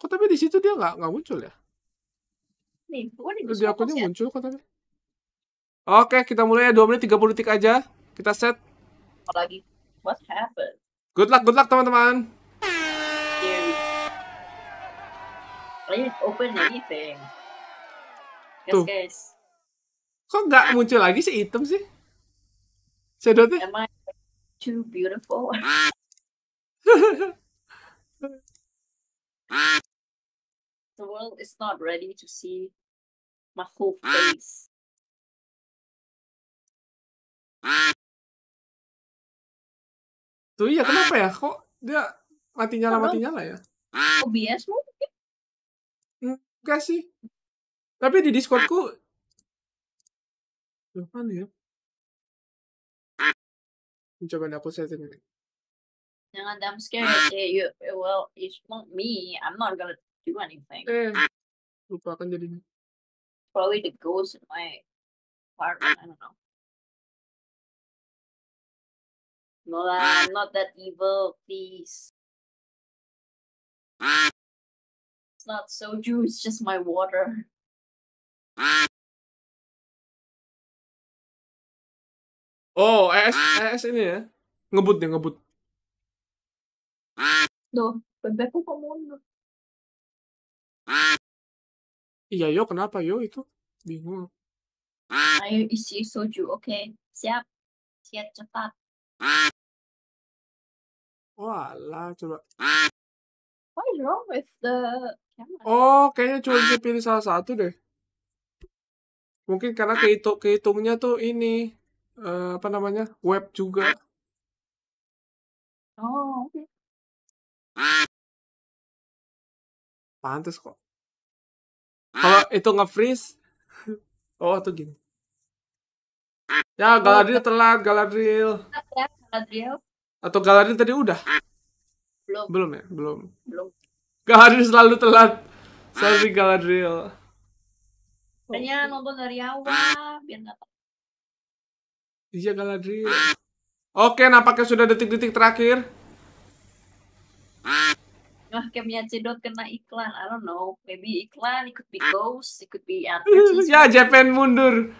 Kok tapi di situ dia nggak nggak muncul ya? Nih, gua di Di akunnya ya? muncul kok tapi. Oke, kita mulai ya 2 menit 30 detik aja. Kita set. Apalagi what happened? Good luck, good luck teman-teman. I open anything. Guys, Tuh. guys. Kok nggak muncul lagi sih item sih? Sedotnya? Am I too beautiful? [laughs] The world is not ready to see my whole face. Tuh iya kenapa ya? Kok dia mati nyala mati nyala ya? OBS mungkin? Enggak sih. Tapi di Discordku Loh, ya? Coba aku setting ini. Jangan dumb scare. Eh, you, eh, well, it's not me. I'm not gonna do anything. Eh, lupa kan jadinya. Probably the ghost in my apartment. I don't know. No, I'm ah. not that evil, please. Ah. It's not soju, it's just my water. Ah. Oh, es es ini ya? Ngebut ya, ngebut. Loh, bebekku kok mundur? Iya, yo kenapa yo itu? Bingung. Ayo isi soju, oke. Okay. Siap. Siap cepat. Walah, coba. What is wrong with the camera? Oh, kayaknya cuma bisa ah. pilih salah satu deh. Mungkin karena ah. kehitung kehitungnya tuh ini uh, apa namanya web juga. Ah. Oh, oke. Okay. Pantes kok. Kalau itu nge-freeze. [laughs] oh, tuh gini. Ya, oh, Galadriel telat, Galadriel. Ya, Galadriel. Atau Galarin tadi udah? Ah, belum. Belum ya? Belum. Belum. Galadriel selalu telat. Sorry Galadriel. Hanya oh. nonton dari awal biar nggak Iya Galadriel. Oke, nampaknya sudah detik-detik terakhir. Ah. Wah, kayak kayaknya Cedot kena iklan. I don't know. Maybe iklan, ikut could be ghost, it could be advertisement. [laughs] ya, Japan mundur.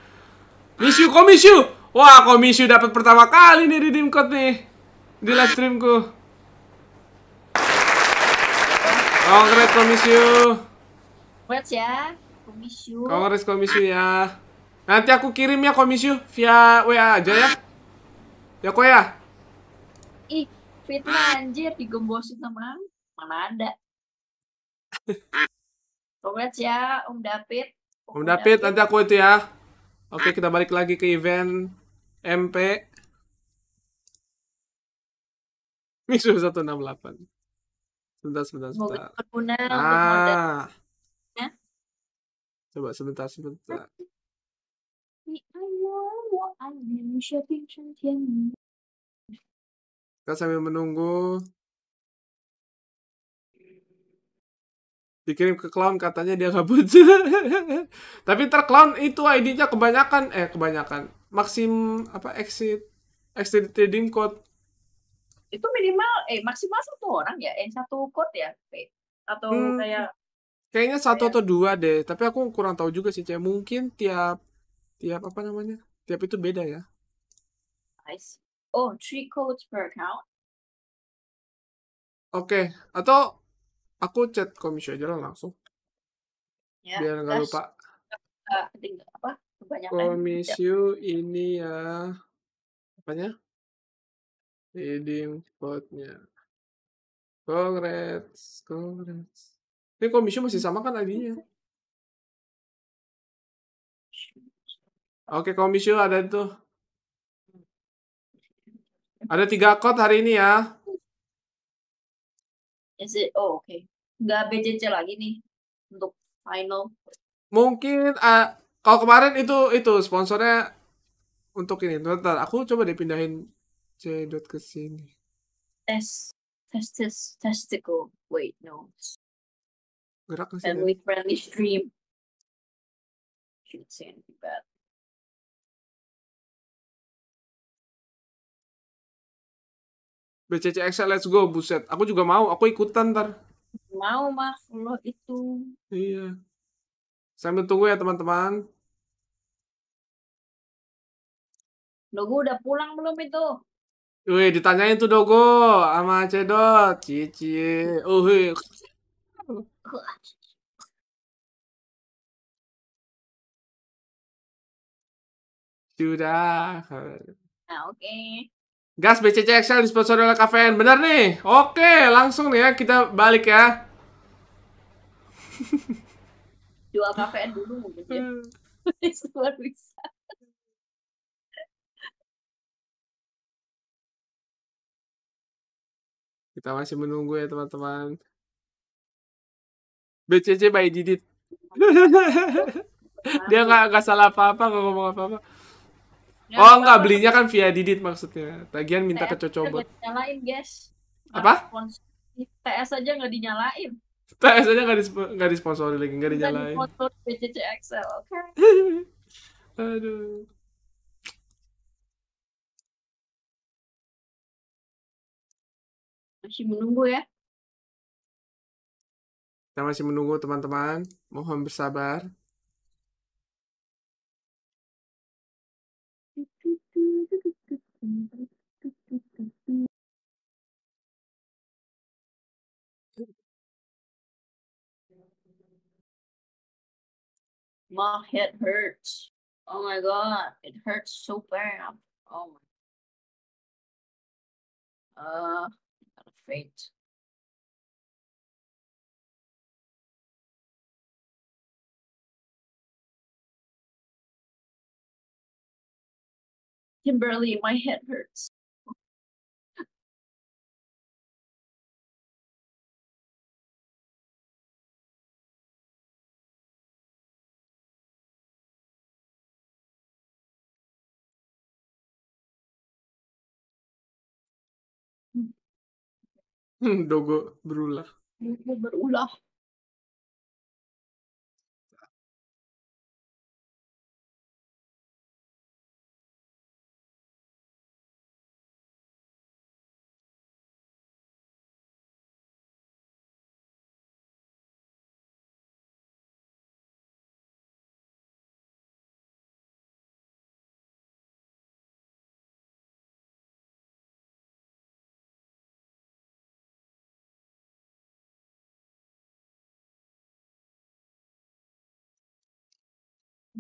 Miss you, komisyu. Wah, komisyu dapat pertama kali nih di Dimkot nih di live streamku. Congrats komisi Congrats ya, komisi Congrats komisi ya. Nanti aku kirim ya komisi via WA aja ya. Ya kok ya? Ih, fitnah anjir digembosin sama mana ada. Congrats ya, Om David. Om, David, David, nanti aku itu ya. Oke, kita balik lagi ke event MP. Mixer 168. Sebentar, sebentar, sebentar. Mobil berguna, ah. Coba sebentar, sebentar. Kita sambil menunggu. Dikirim ke clown katanya dia kabur. [laughs] Tapi ntar clown itu ID-nya kebanyakan eh kebanyakan. Maksim apa exit exit trading code itu minimal eh maksimal satu orang ya, yang eh, satu code ya, atau hmm, kayak kayaknya satu atau dua deh, tapi aku kurang tahu juga sih, kayak mungkin tiap tiap apa namanya? Tiap itu beda ya. Nice. Oh, three codes per account. Oke, okay. atau aku chat komisi aja lah langsung. yeah, Biar nggak lupa. Uh, apa? Komisi ini ya apanya? Redeem spotnya. Congrats, congrats. Ini komisi masih sama kan tadinya? Oke, komisi ada itu. Ada tiga kot hari ini ya. Is it, oh oke. Okay. Nggak lagi nih untuk final. Mungkin uh, kalau kemarin itu itu sponsornya untuk ini. Bentar, aku coba dipindahin Cedot ke sini. Test. Testis. Testicle. Wait, no. Gerak ke sini. Family friendly stream. Shouldn't say anything bad. BCCX let's go buset aku juga mau aku ikutan ntar mau mas, lo itu iya sambil tunggu ya teman-teman lo gue udah pulang belum itu Wih, ditanyain tuh Dogo sama Cedot. Cici. Oh, Sudah. Nah, oke. Okay. Gas BCC Excel disponsori oleh KVN. Benar nih. Oke, langsung nih ya kita balik ya. Jual KVN dulu mungkin ya. [laughs] bisa. Kita masih menunggu ya teman-teman. BCC by Didit. [laughs] Dia nggak nggak salah apa-apa nggak ngomong apa-apa. oh nggak belinya kan via Didit maksudnya. Tagihan minta ke cocobot. Nyalain guys. Apa? TS aja nggak dinyalain. TS aja nggak disp disponsori lagi nggak dinyalain. BCC Excel. Oke. [laughs] Aduh. Masih menunggu ya. Kita masih menunggu teman-teman. Mohon bersabar. My head hurts. Oh my god, it hurts so bad. Oh my. Uh. fate Kimberly, my head hurts. Hmm, dogo berulah. Dogo berulah.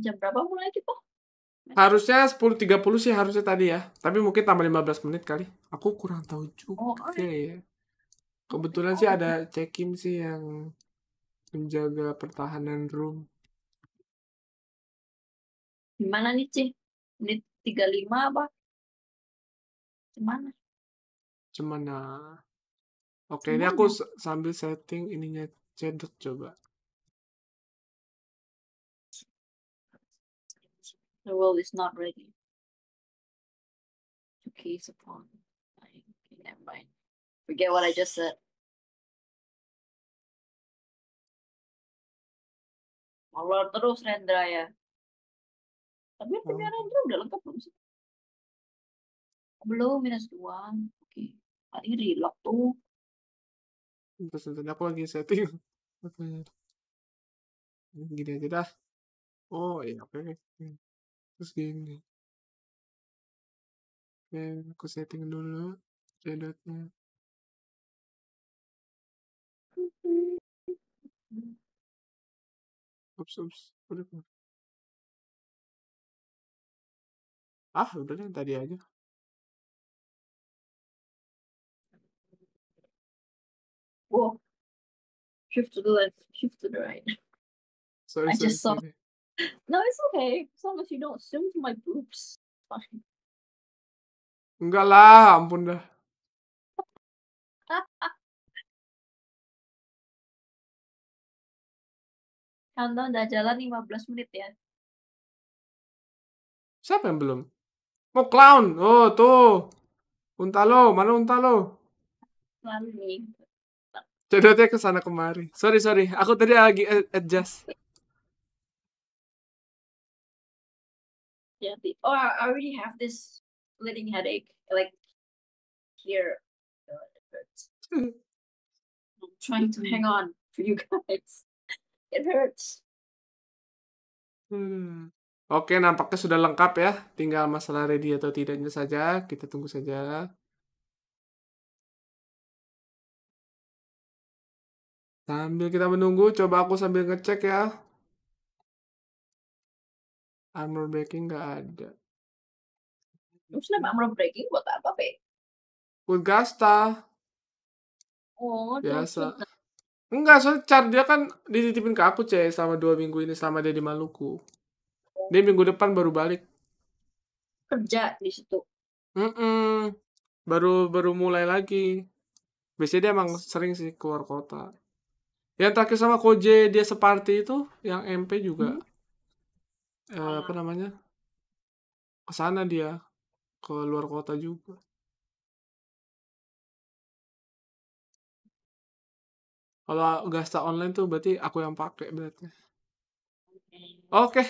jam berapa mulai kita? Harusnya 10.30 sih harusnya tadi ya. Tapi mungkin tambah 15 menit kali. Aku kurang tahu juga oh, okay. Iya. ya. Kebetulan okay. sih ada ada Cekim sih yang menjaga pertahanan room. Gimana nih, Ci? Menit 35 apa? Gimana? Cemana. Nah. Oke, okay, ini aku ya. sambil setting ininya cedek coba. The world is not ready to gaze upon. Okay, never mind. Forget what I just said. Molor terus Rendra ya. Tapi oh. punya Rendra udah lengkap belum sih? Belum, minus dua. Oke. Okay. Ini relock tuh. Terus aku lagi setting. Gini aja dah. Oh iya, oke. Okay. Hmm terus gini oke aku setting dulu shadownya ups ups udah ah udah yang tadi aja Whoa. Shift to the left, shift to the right. Sorry, I sorry, just saw sorry no, it's okay. As long as you don't zoom to my boobs. Fine. Enggak lah, ampun dah. [laughs] Countdown udah jalan 15 menit ya. Siapa yang belum? Mau oh, clown. Oh, tuh. Unta lo, mana unta lo? Lalu nih. Jodohnya ke sana kemari. Sorry, sorry. Aku tadi lagi adjust. yeah oh i already have this splitting headache like here it hurts. i'm trying to hang on for you guys it hurts hmm. Oke, nampaknya sudah lengkap ya. Tinggal masalah ready atau tidaknya saja. Kita tunggu saja. Sambil kita menunggu, coba aku sambil ngecek ya. Armor breaking nggak ada. Terus nama armor breaking buat apa, Pe? Buat Gasta. Oh, biasa. Cinta. Enggak, soal char dia kan dititipin ke aku, Cek, selama dua minggu ini selama dia di Maluku. Oh. Dia minggu depan baru balik. Kerja di situ. Mm -mm. Baru baru mulai lagi. Biasanya dia emang sering sih keluar kota. Yang terakhir sama Koje dia separti itu, yang MP juga. Hmm. Eh, apa namanya, ke sana dia, ke luar kota juga. Kalau Gasta online tuh berarti aku yang pakai berarti. Oke,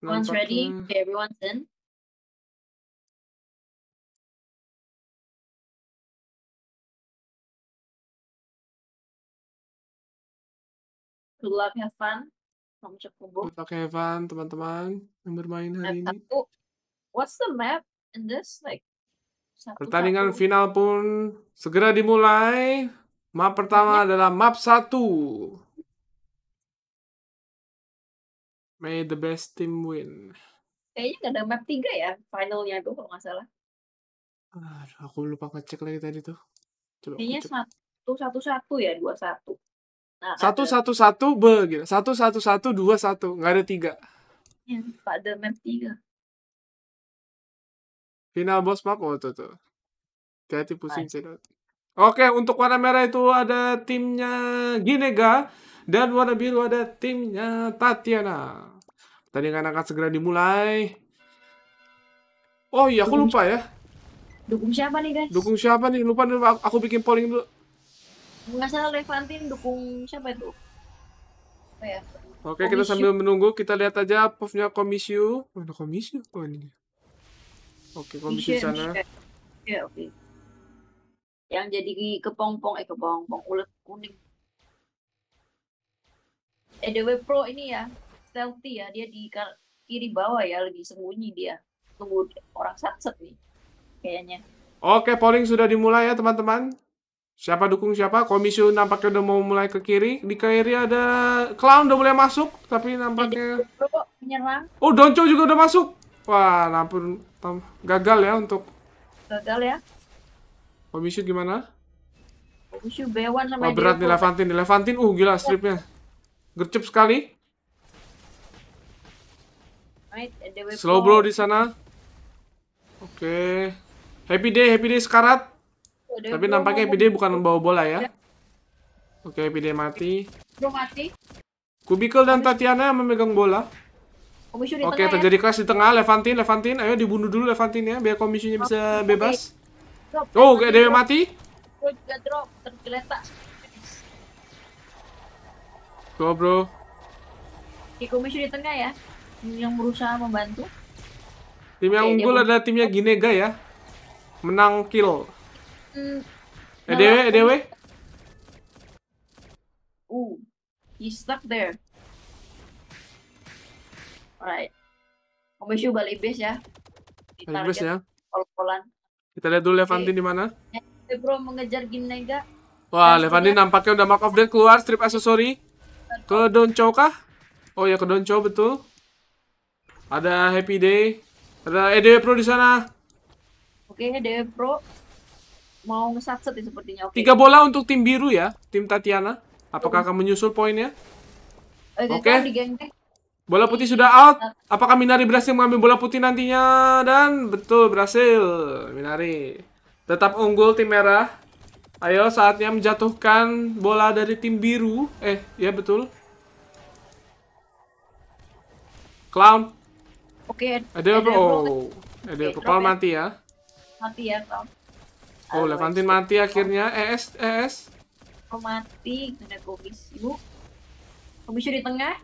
once ready, okay, everyone's in. Good luck, have fun. Om Cukubo. okay, Evan, teman-teman yang bermain hari ini. what's the map in this? Like satu, Pertandingan satu. final pun segera dimulai. Map pertama yeah. adalah map 1. May the best team win. Kayaknya nggak ada map 3 ya finalnya itu kalau nggak salah. Aduh, aku lupa ngecek lagi tadi tuh. Coba Kayaknya satu satu satu ya dua satu satu satu satu be gitu satu satu satu dua satu nggak ada tiga ya, ada map tiga final boss map oh tuh tuh hati iya. pusing sih Oke, untuk warna merah itu ada timnya Ginega dan warna biru ada timnya Tatiana. tadi kan akan segera dimulai. Oh iya, aku lupa ya. Dukung siapa nih, guys? Dukung siapa nih? Lupa aku bikin polling dulu nggak salah Levantin dukung siapa itu ya Oke, okay, kita sambil menunggu, kita lihat aja puffnya komisiu. Mana oh, komisiu? oh, ini? Oke, komisiu iya, sana. Ya, oke. Okay. Yang jadi kepompong, eh kepompong, ulet kuning. EDW Pro ini ya, stealthy ya, dia di kiri bawah ya, lebih sembunyi dia. Tunggu orang satset nih, kayaknya. Oke, polling sudah dimulai ya, teman-teman. Siapa dukung siapa? Komisi nampaknya udah mau mulai ke kiri. Di kiri ada Clown udah mulai masuk, tapi nampaknya menyerang. Oh, Donco juga udah masuk. Wah, nampun nah gagal ya untuk gagal ya. Komisi gimana? Komisi B1 sama oh, berat di Levantin, di Levantin. Uh, gila stripnya. Gercep sekali. Slow bro di sana. Oke. Okay. Happy day, happy day sekarat. Tapi nampaknya PD bukan bawa bola ya. Iya. Oke, PD mati. Bro mati. Kubikel dan Tatiana memegang bola. Oke, okay, ya? terjadi ya. di tengah. Levantin, Levantin, ayo dibunuh dulu Levantin ya, biar komisinya bisa bebas. Oh, kayak Dewi mati. drop, tergeletak. Go, bro. Di komisi di tengah ya, yang berusaha membantu. Tim yang unggul adalah timnya Ginega ya. Menang kill. Hmm. dewe, eh, dewe. Ooh, he's stuck there. Alright. Om Isyu balik ya. Di balik ya. Pol-polan. Kita lihat dulu Levantin okay. di mana. Eh, bro mengejar Ginnega. Wah, nah, Levantin ya. nampaknya udah mark of death keluar strip aksesoris. Ke Donco kah? Oh ya ke Donco betul. Ada Happy Day. Ada EDW eh, Pro di sana. Oke, okay, EDW Pro mau ngesat-set ya sepertinya. Okay. Tiga bola untuk tim biru ya, tim Tatiana. Apakah akan menyusul poinnya? Eh, oke. Okay. Bola putih sudah out. Apakah Minari berhasil mengambil bola putih nantinya? Dan betul berhasil Minari. Tetap unggul tim merah. Ayo saatnya menjatuhkan bola dari tim biru. Eh, ya betul. Clown. Oke. Okay, Ada oh. Ada okay, ya. mati ya. Mati ya, Clown. Oh, Levantin mati akhirnya. Eh, ES, eh, ES. Oh, mati. Kena komis. Komisu di tengah.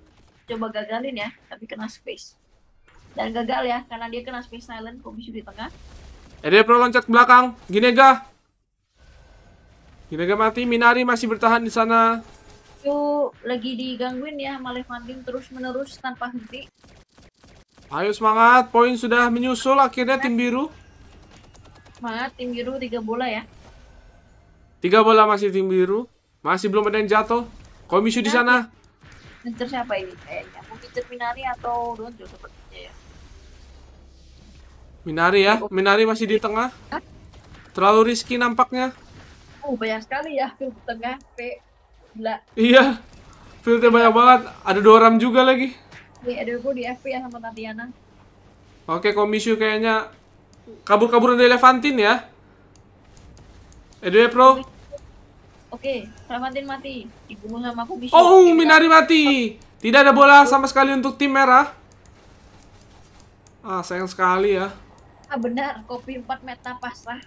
Coba gagalin ya, tapi kena space. Dan gagal ya, karena dia kena space silent. Komisu di tengah. Eh dia Pro loncat ke belakang. Ginega. Ginega mati. Minari masih bertahan di sana. Itu lagi digangguin ya sama Levantin terus-menerus tanpa henti. Ayo semangat, poin sudah menyusul akhirnya tim biru. Semangat tim biru tiga bola ya. Tiga bola masih tim biru. Masih belum ada yang jatuh. Komisu di sana. Ngejar siapa ini kayaknya? mau Mungkin Minari atau Donjo sepertinya ya. Minari ya, Minari masih di tengah. Hah? Terlalu riski nampaknya. Oh, banyak sekali ya field di tengah, P. Gila. Iya. Fieldnya iya. banyak banget. Ada dua orang juga lagi. Iya, ada gue di FP ya sama Tatiana. Oke, komisio kayaknya Kabur-kabur dari Levantin ya. Edwe Pro. Oke, Levantin mati. Ibumu sama aku bisa. Oh, Minari mati. Tidak ada bola sama sekali untuk tim merah. Ah, sayang sekali ya. Ah, benar, kopi empat meta pasrah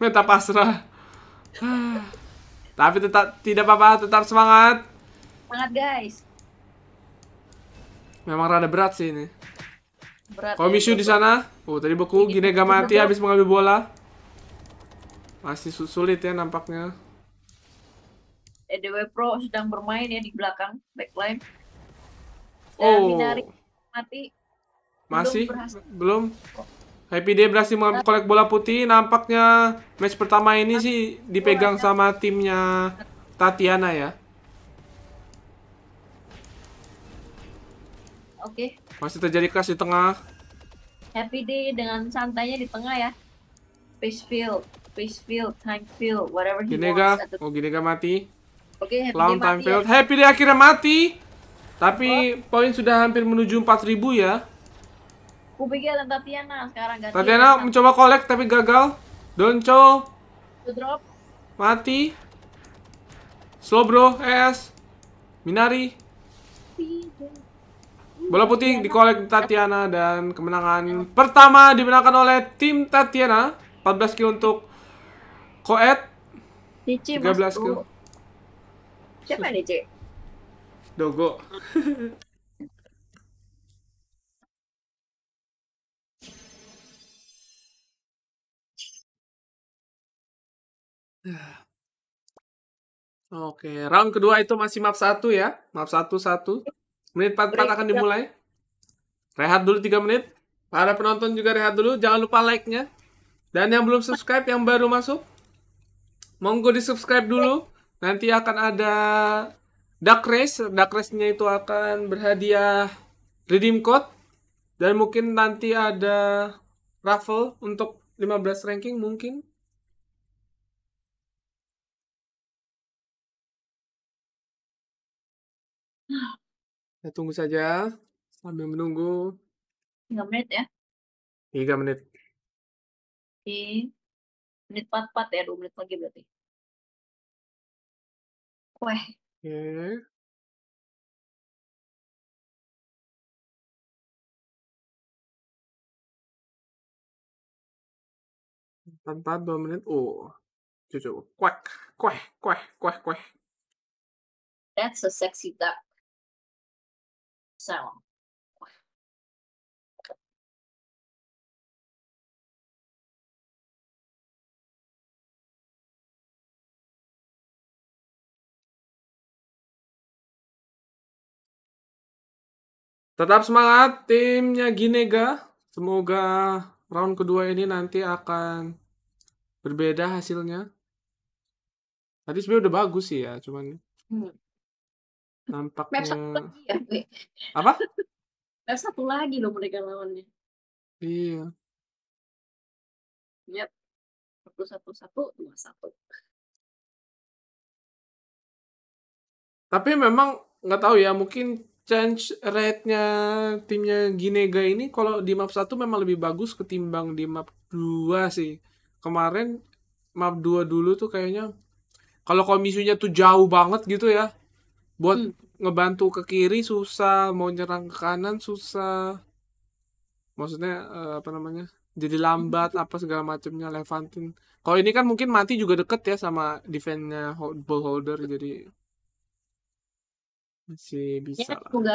Meta pasrah. Ah. Tapi tetap tidak apa-apa, tetap semangat. Semangat, guys. Memang rada berat sih ini. Berat. Komisu ya, di sana. Oh, tadi beku gini gak mati ya. habis mengambil bola. Masih sulit ya nampaknya. EDW Pro sedang bermain ya di belakang backline. Dan oh. Minari mati. Masih belum. belum. Happy Day berhasil mengkolek nah. bola putih. Nampaknya match pertama ini sih dipegang ya. sama timnya Tatiana ya. Oke, masih terjadi crash di tengah. Happy day dengan santainya di tengah ya. Space field, space field, time field, whatever gini Ginega. wants. Oh, gini Ginega mati. Oke, happy Long day time mati field. Ya. Happy day akhirnya mati. Tapi oh. poin sudah hampir menuju empat ribu ya. Kupikir ada Tatiana sekarang ganti. Tatiana mencoba collect tapi gagal. Donco. Drop. Mati. Slow bro, ES. Minari. Bola putih iya. di kolek Tatiana dan kemenangan pertama dimenangkan oleh tim Tatiana. 14 kill untuk Koet. 13 kill. Siapa Cik? Dogo. [laughs] Oke, round kedua itu masih map satu ya. Map satu satu. Menit 44 akan dimulai. Rehat dulu 3 menit. Para penonton juga rehat dulu. Jangan lupa like-nya. Dan yang belum subscribe, yang baru masuk, monggo di subscribe dulu. Nanti akan ada Duck Race. Duck Race-nya itu akan berhadiah redeem code. Dan mungkin nanti ada raffle untuk 15 ranking mungkin. Nah. Ya, tunggu saja sambil menunggu. Tiga menit ya? Tiga menit. Oke. Menit empat empat ya, dua menit lagi berarti. Kue. Oke. Tentang dua menit. Oh, cucu. Kue, kue, kue, kue, kue. That's a sexy duck zone. Tetap semangat timnya Ginega. Semoga round kedua ini nanti akan berbeda hasilnya. Tadi sebenarnya udah bagus sih ya, cuman hmm. Map satu lagi ya? apa? Map satu lagi loh mereka lawannya. Iya. Yap. Satu, satu, satu, dua, satu. Tapi memang nggak tahu ya, mungkin change rate-nya timnya Ginega ini kalau di map 1 memang lebih bagus ketimbang di map 2 sih. Kemarin map 2 dulu tuh kayaknya kalau komisinya tuh jauh banget gitu ya buat hmm. ngebantu ke kiri susah mau nyerang ke kanan susah maksudnya uh, apa namanya jadi lambat hmm. apa segala macamnya Levantin kalau ini kan mungkin mati juga deket ya sama defendnya nya ball holder jadi masih ya, bisa ya, lah. semoga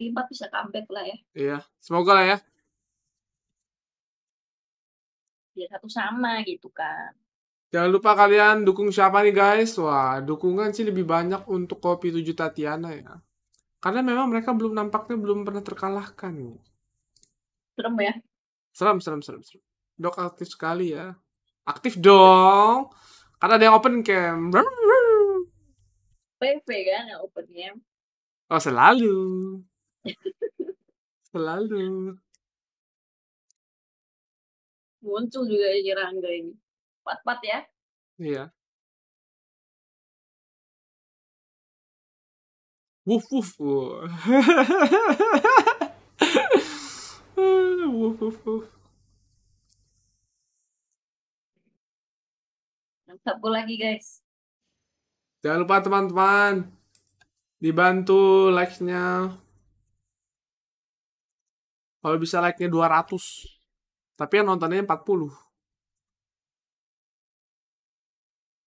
Pipa bisa comeback lah ya iya semoga lah ya biar satu sama gitu kan Jangan lupa kalian dukung siapa nih guys? Wah, dukungan sih lebih banyak untuk Kopi 7 Tatiana ya. Karena memang mereka belum nampaknya belum pernah terkalahkan. Serem ya? Serem, serem, serem, serem. Dok aktif sekali ya. Aktif dong. Karena ada yang open cam. PV kan yang open cam. Oh, selalu. [laughs] selalu. Muncul juga ya Rangga ini. Pat-pat ya. Iya. Wuf wuf. wuf wuf wuf. Satu lagi guys. Jangan lupa teman-teman dibantu like-nya. Kalau bisa like-nya 200. Tapi yang nontonnya 40.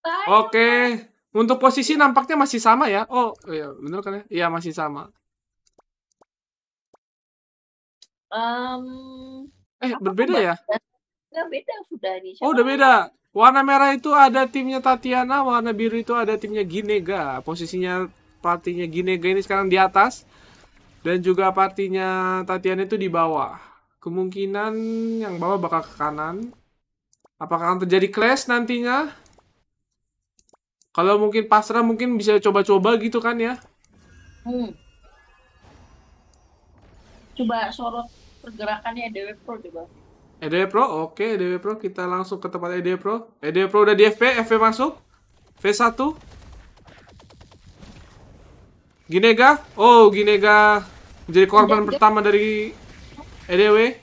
Oke. Okay. Untuk posisi nampaknya masih sama ya. Oh, iya, bener kan ya? Iya, masih sama. Um, eh, berbeda ya? Enggak beda sudah nih. Oh, udah beda. Kan? Warna merah itu ada timnya Tatiana, warna biru itu ada timnya Ginega. Posisinya partinya Ginega ini sekarang di atas dan juga partinya Tatiana itu di bawah. Kemungkinan yang bawah bakal ke kanan. Apakah akan terjadi clash nantinya? Kalau mungkin pasrah mungkin bisa coba-coba gitu kan ya? Hmm. Coba sorot pergerakannya EDW Pro coba. EDW Pro, oke okay, e EDW Pro kita langsung ke tempat EDW Pro. EDW Pro udah di FP, FP masuk. V1. Ginega, oh Ginega menjadi korban pertama dari EDW.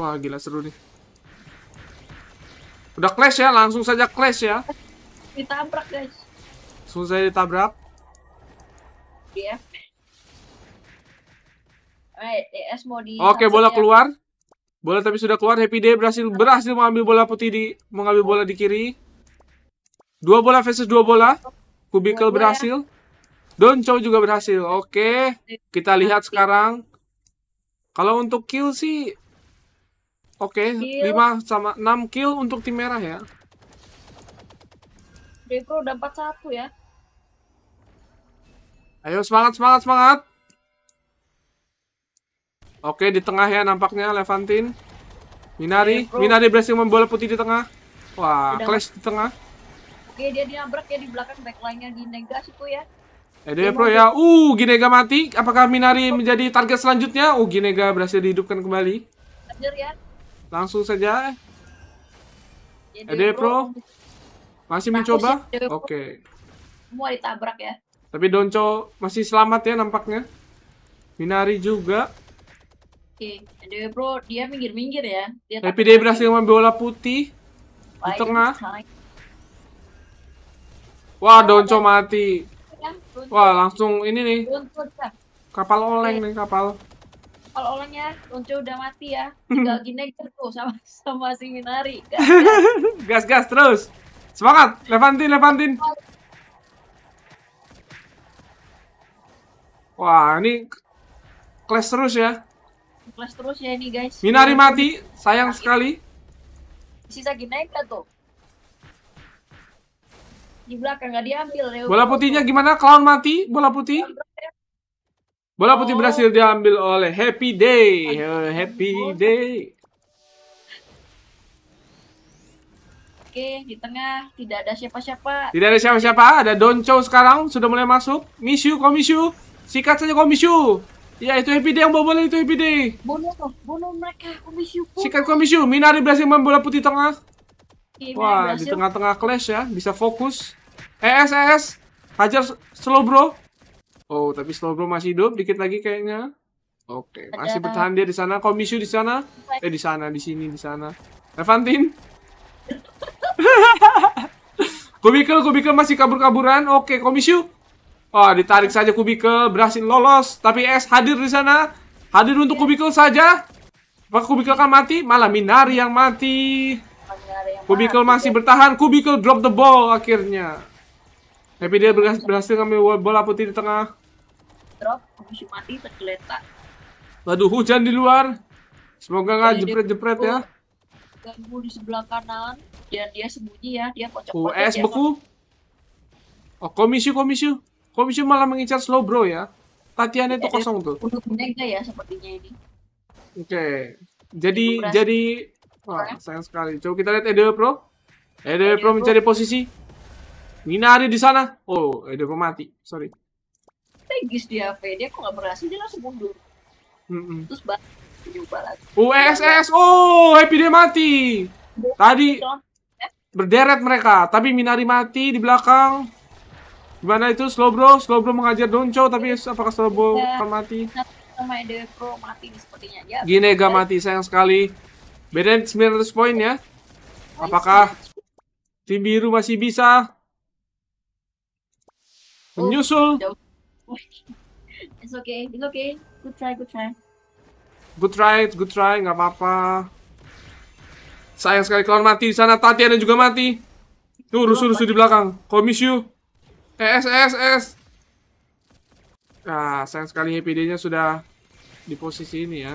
Wah gila seru nih. Udah clash ya, langsung saja clash ya. Ditabrak guys. Langsung saja ditabrak. DF. Eh, DS mau Oke, bola ya? keluar. Bola tapi sudah keluar. Happy Day berhasil berhasil mengambil bola putih di mengambil bola di kiri. Dua bola versus dua bola. Kubikel ya. berhasil. Donchow juga berhasil. Oke, kita lihat sekarang. Kalau untuk kill sih Oke, okay, 5 sama 6 kill untuk tim merah ya. bro, udah 41 ya. Ayo semangat semangat semangat. Oke, di tengah ya nampaknya Levantin. Minari, iya, Minari berhasil membola putih di tengah. Wah, udah. clash di tengah. Oke, dia dinabrak ya di belakang backline-nya Ginega situ ya. Eh, dia pro ya. Uh, Ginega mati. Apakah Minari menjadi target selanjutnya? Uh, Ginega berhasil dihidupkan kembali. Anjir ya. Langsung saja. Ya, Ede Pro. Masih mencoba? Oke. Okay. Semua ditabrak ya. Tapi Donco masih selamat ya nampaknya. Minari juga. Oke, okay. Ede Pro dia minggir-minggir ya. Dia Tapi dia berhasil mengambil bola putih di tengah. Wah, Donco kan? mati. Kan? Wah, langsung ini nih. Kapal oleng nih kapal kalau orangnya Once udah mati ya [laughs] hmm. tinggal gini tuh sama sama si Minari [laughs] gas gas terus semangat Levantin Levantin wah ini clash terus ya clash terus ya ini guys Minari mati sayang sekali sisa Gineka tuh di belakang nggak diambil bola putihnya gimana clown mati bola putih Bola putih berhasil diambil oleh Happy Day. Happy Day. Oke, di tengah tidak ada siapa-siapa. Tidak ada siapa-siapa, ada Doncho sekarang sudah mulai masuk. Misu komishu. Sikat saja komishu. Ya, itu Happy Day yang bawa bola itu Happy Day. Bono, bono mereka komishu. Sikat komishu. Minari berhasil main bola putih tengah. Oke, Wah, di tengah-tengah clash ya, bisa fokus. ES, eh, ES. Eh, eh, Hajar slow bro. Oh, tapi Slowbro masih hidup dikit lagi kayaknya. Oke, okay. masih bertahan dia di sana. Komisu di sana. Eh di sana, di sini, di sana. Levantin. [laughs] kubikel, Kubikel masih kabur-kaburan. Oke, okay, Komisu. Wah, oh, ditarik saja Kubikel, berhasil lolos. Tapi S hadir di sana. Hadir untuk iya. Kubikel saja. Apakah Kubikel akan mati? Malah Minari yang mati. Kubikel masih bertahan. Kubikel drop the ball akhirnya. Tapi dia berhasil ngambil bola putih di tengah drop, komisi mati tergeletak. Waduh, hujan di luar. Semoga nggak jepret-jepret ya. Ganggu di sebelah kanan dan dia sembunyi ya, dia kocok-kocok. Oh es beku. Oh, komisi komisi. Komisi malah mengincar slow bro ya. Tatiana itu iya, kosong tuh. Untuk menjaga ya sepertinya ini. Oke. Okay. Jadi jadi wah, sayang sekali. Coba kita lihat Edo Pro. Edo Pro mencari posisi. Minari di sana. Oh, Edo Pro mati. Sorry. Gis dia dia kok nggak berhasil dia langsung mundur mm-hmm. terus balik coba lagi USS oh happy dia mati tadi berderet mereka tapi Minari mati di belakang gimana itu slow bro slow bro mengajar Donco tapi iya. apakah slow bro iya. akan mati nah, sama Ede Pro mati sepertinya ya Gini gak mati sayang sekali beda 900 poin ya iya, apakah tim biru masih bisa oh, menyusul oh, [laughs] It's okay, it's okay. Good try, good try. Good try, good try, nggak apa-apa. Sayang sekali kalau mati di sana. Tatiana juga mati. Tuh, rusuh-rusuh di belakang. Call miss you. Eh, S, S, S. Nah, sayang sekali hpd nya sudah di posisi ini ya.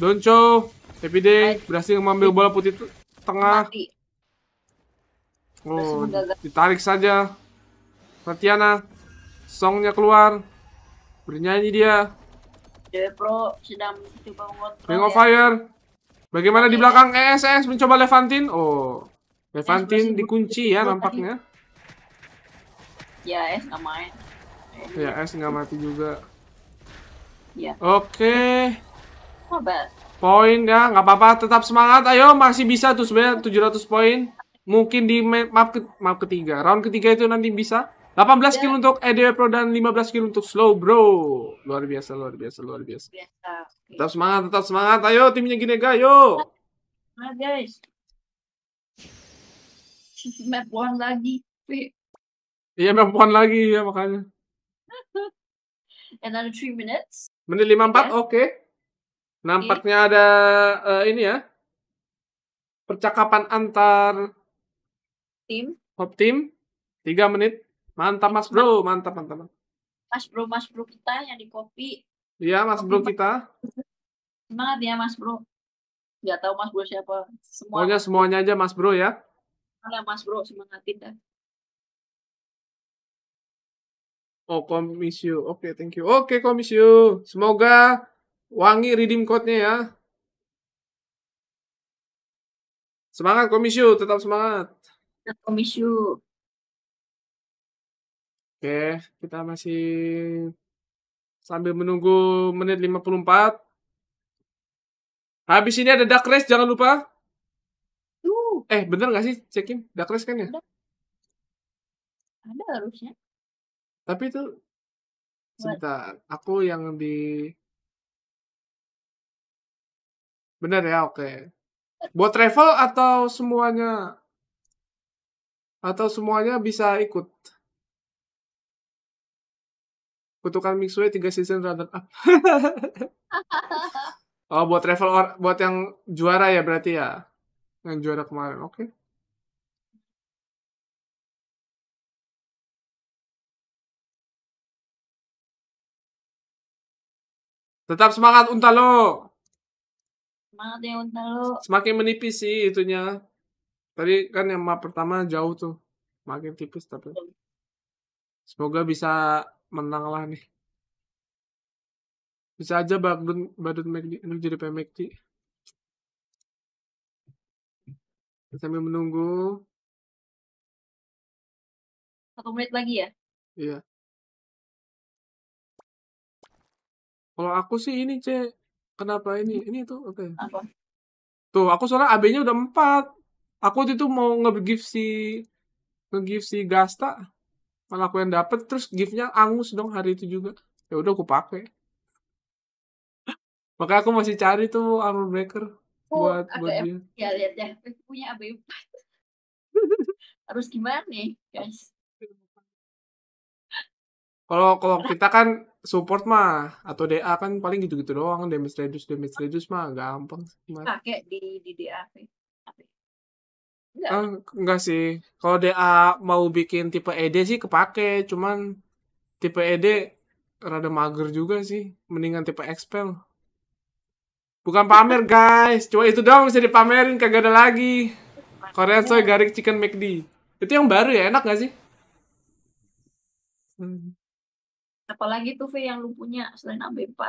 Donco, HPD berhasil mengambil bola putih tengah. Oh, ditarik saja. Tatiana songnya keluar bernyanyi dia Dewi Pro sedang mencoba mengontrol Ring of ya. Fire bagaimana di belakang ESS eh, eh, eh, mencoba Levantin oh Levantin dikunci ya nampaknya ya ES nggak main ya ES nggak mati juga ya oke okay. poin ya nggak apa-apa tetap semangat ayo masih bisa tuh sebenarnya 700 poin mungkin di map map ketiga round ketiga itu nanti bisa 18 skill untuk EDW Pro dan 15 skill untuk Slow Bro. Luar biasa, luar biasa, luar biasa. biasa Tetap semangat, tetap semangat. Ayo timnya Ginega, yo. Semangat guys. [laughs] Map one lagi. Iya map one lagi ya makanya. [laughs] Another three minutes. Menit 54, ya. oke. Nampaknya yeah. ada uh, ini ya. Percakapan antar tim. Hop tim. tiga menit. Mantap Mas Bro, mantap mantap. Mas Bro, Mas Bro kita yang di kopi. Iya, Mas Bro kita. Semangat ya Mas Bro. Gak tahu Mas Bro siapa. Semua. Pokoknya semuanya aja Mas Bro ya. Ada ya, Mas Bro semangat dah. Oh, komisi. Oke, okay, thank you. Oke, okay, komisi. Semoga wangi redeem code-nya ya. Semangat komisi, tetap semangat. Tetap Oke, kita masih sambil menunggu menit 54. Habis ini ada Dark Race, jangan lupa. Uh. Eh, bener gak sih cekin? Dark Race kan ya? Ada, harusnya. Tapi itu... Sebentar, aku yang di... Bener ya, oke. Buat travel atau semuanya? Atau semuanya bisa ikut? kutukan Mixue tiga season runner up. [laughs] oh, buat travel or, buat yang juara ya berarti ya. Yang juara kemarin. Oke. Okay. Tetap semangat Untalo. Semangat ya Untalo. Semakin menipis sih itunya. Tadi kan yang map pertama jauh tuh. Makin tipis tapi. Semoga bisa menang lah nih. Bisa aja Badut, Badut McD ini jadi PMXD. Sambil menunggu. Satu menit lagi ya? Iya. Kalau aku sih ini, C. Kenapa ini? Ini tuh, oke. Okay. Ya? Apa? Tuh, aku soalnya AB-nya udah empat Aku waktu itu mau nge-give si... Nge-give si Gasta kalau aku yang dapet terus giftnya angus dong hari itu juga ya udah aku pakai makanya aku masih cari tuh armor breaker oh, buat buat ya? dia ya lihat ya punya ab harus gimana nih guys kalau kalau kita kan support mah atau DA kan paling gitu-gitu doang damage reduce damage reduce mah gampang pakai di di DA sih Enggak. enggak ah, sih. Kalau DA mau bikin tipe ED sih kepake, cuman tipe ED rada mager juga sih. Mendingan tipe expel. Bukan pamer guys, cuma itu doang bisa dipamerin, kagak ada lagi. Korean soy garlic chicken McD. Itu yang baru ya, enak gak sih? Hmm. Apalagi tuh V yang lu punya selain AB4.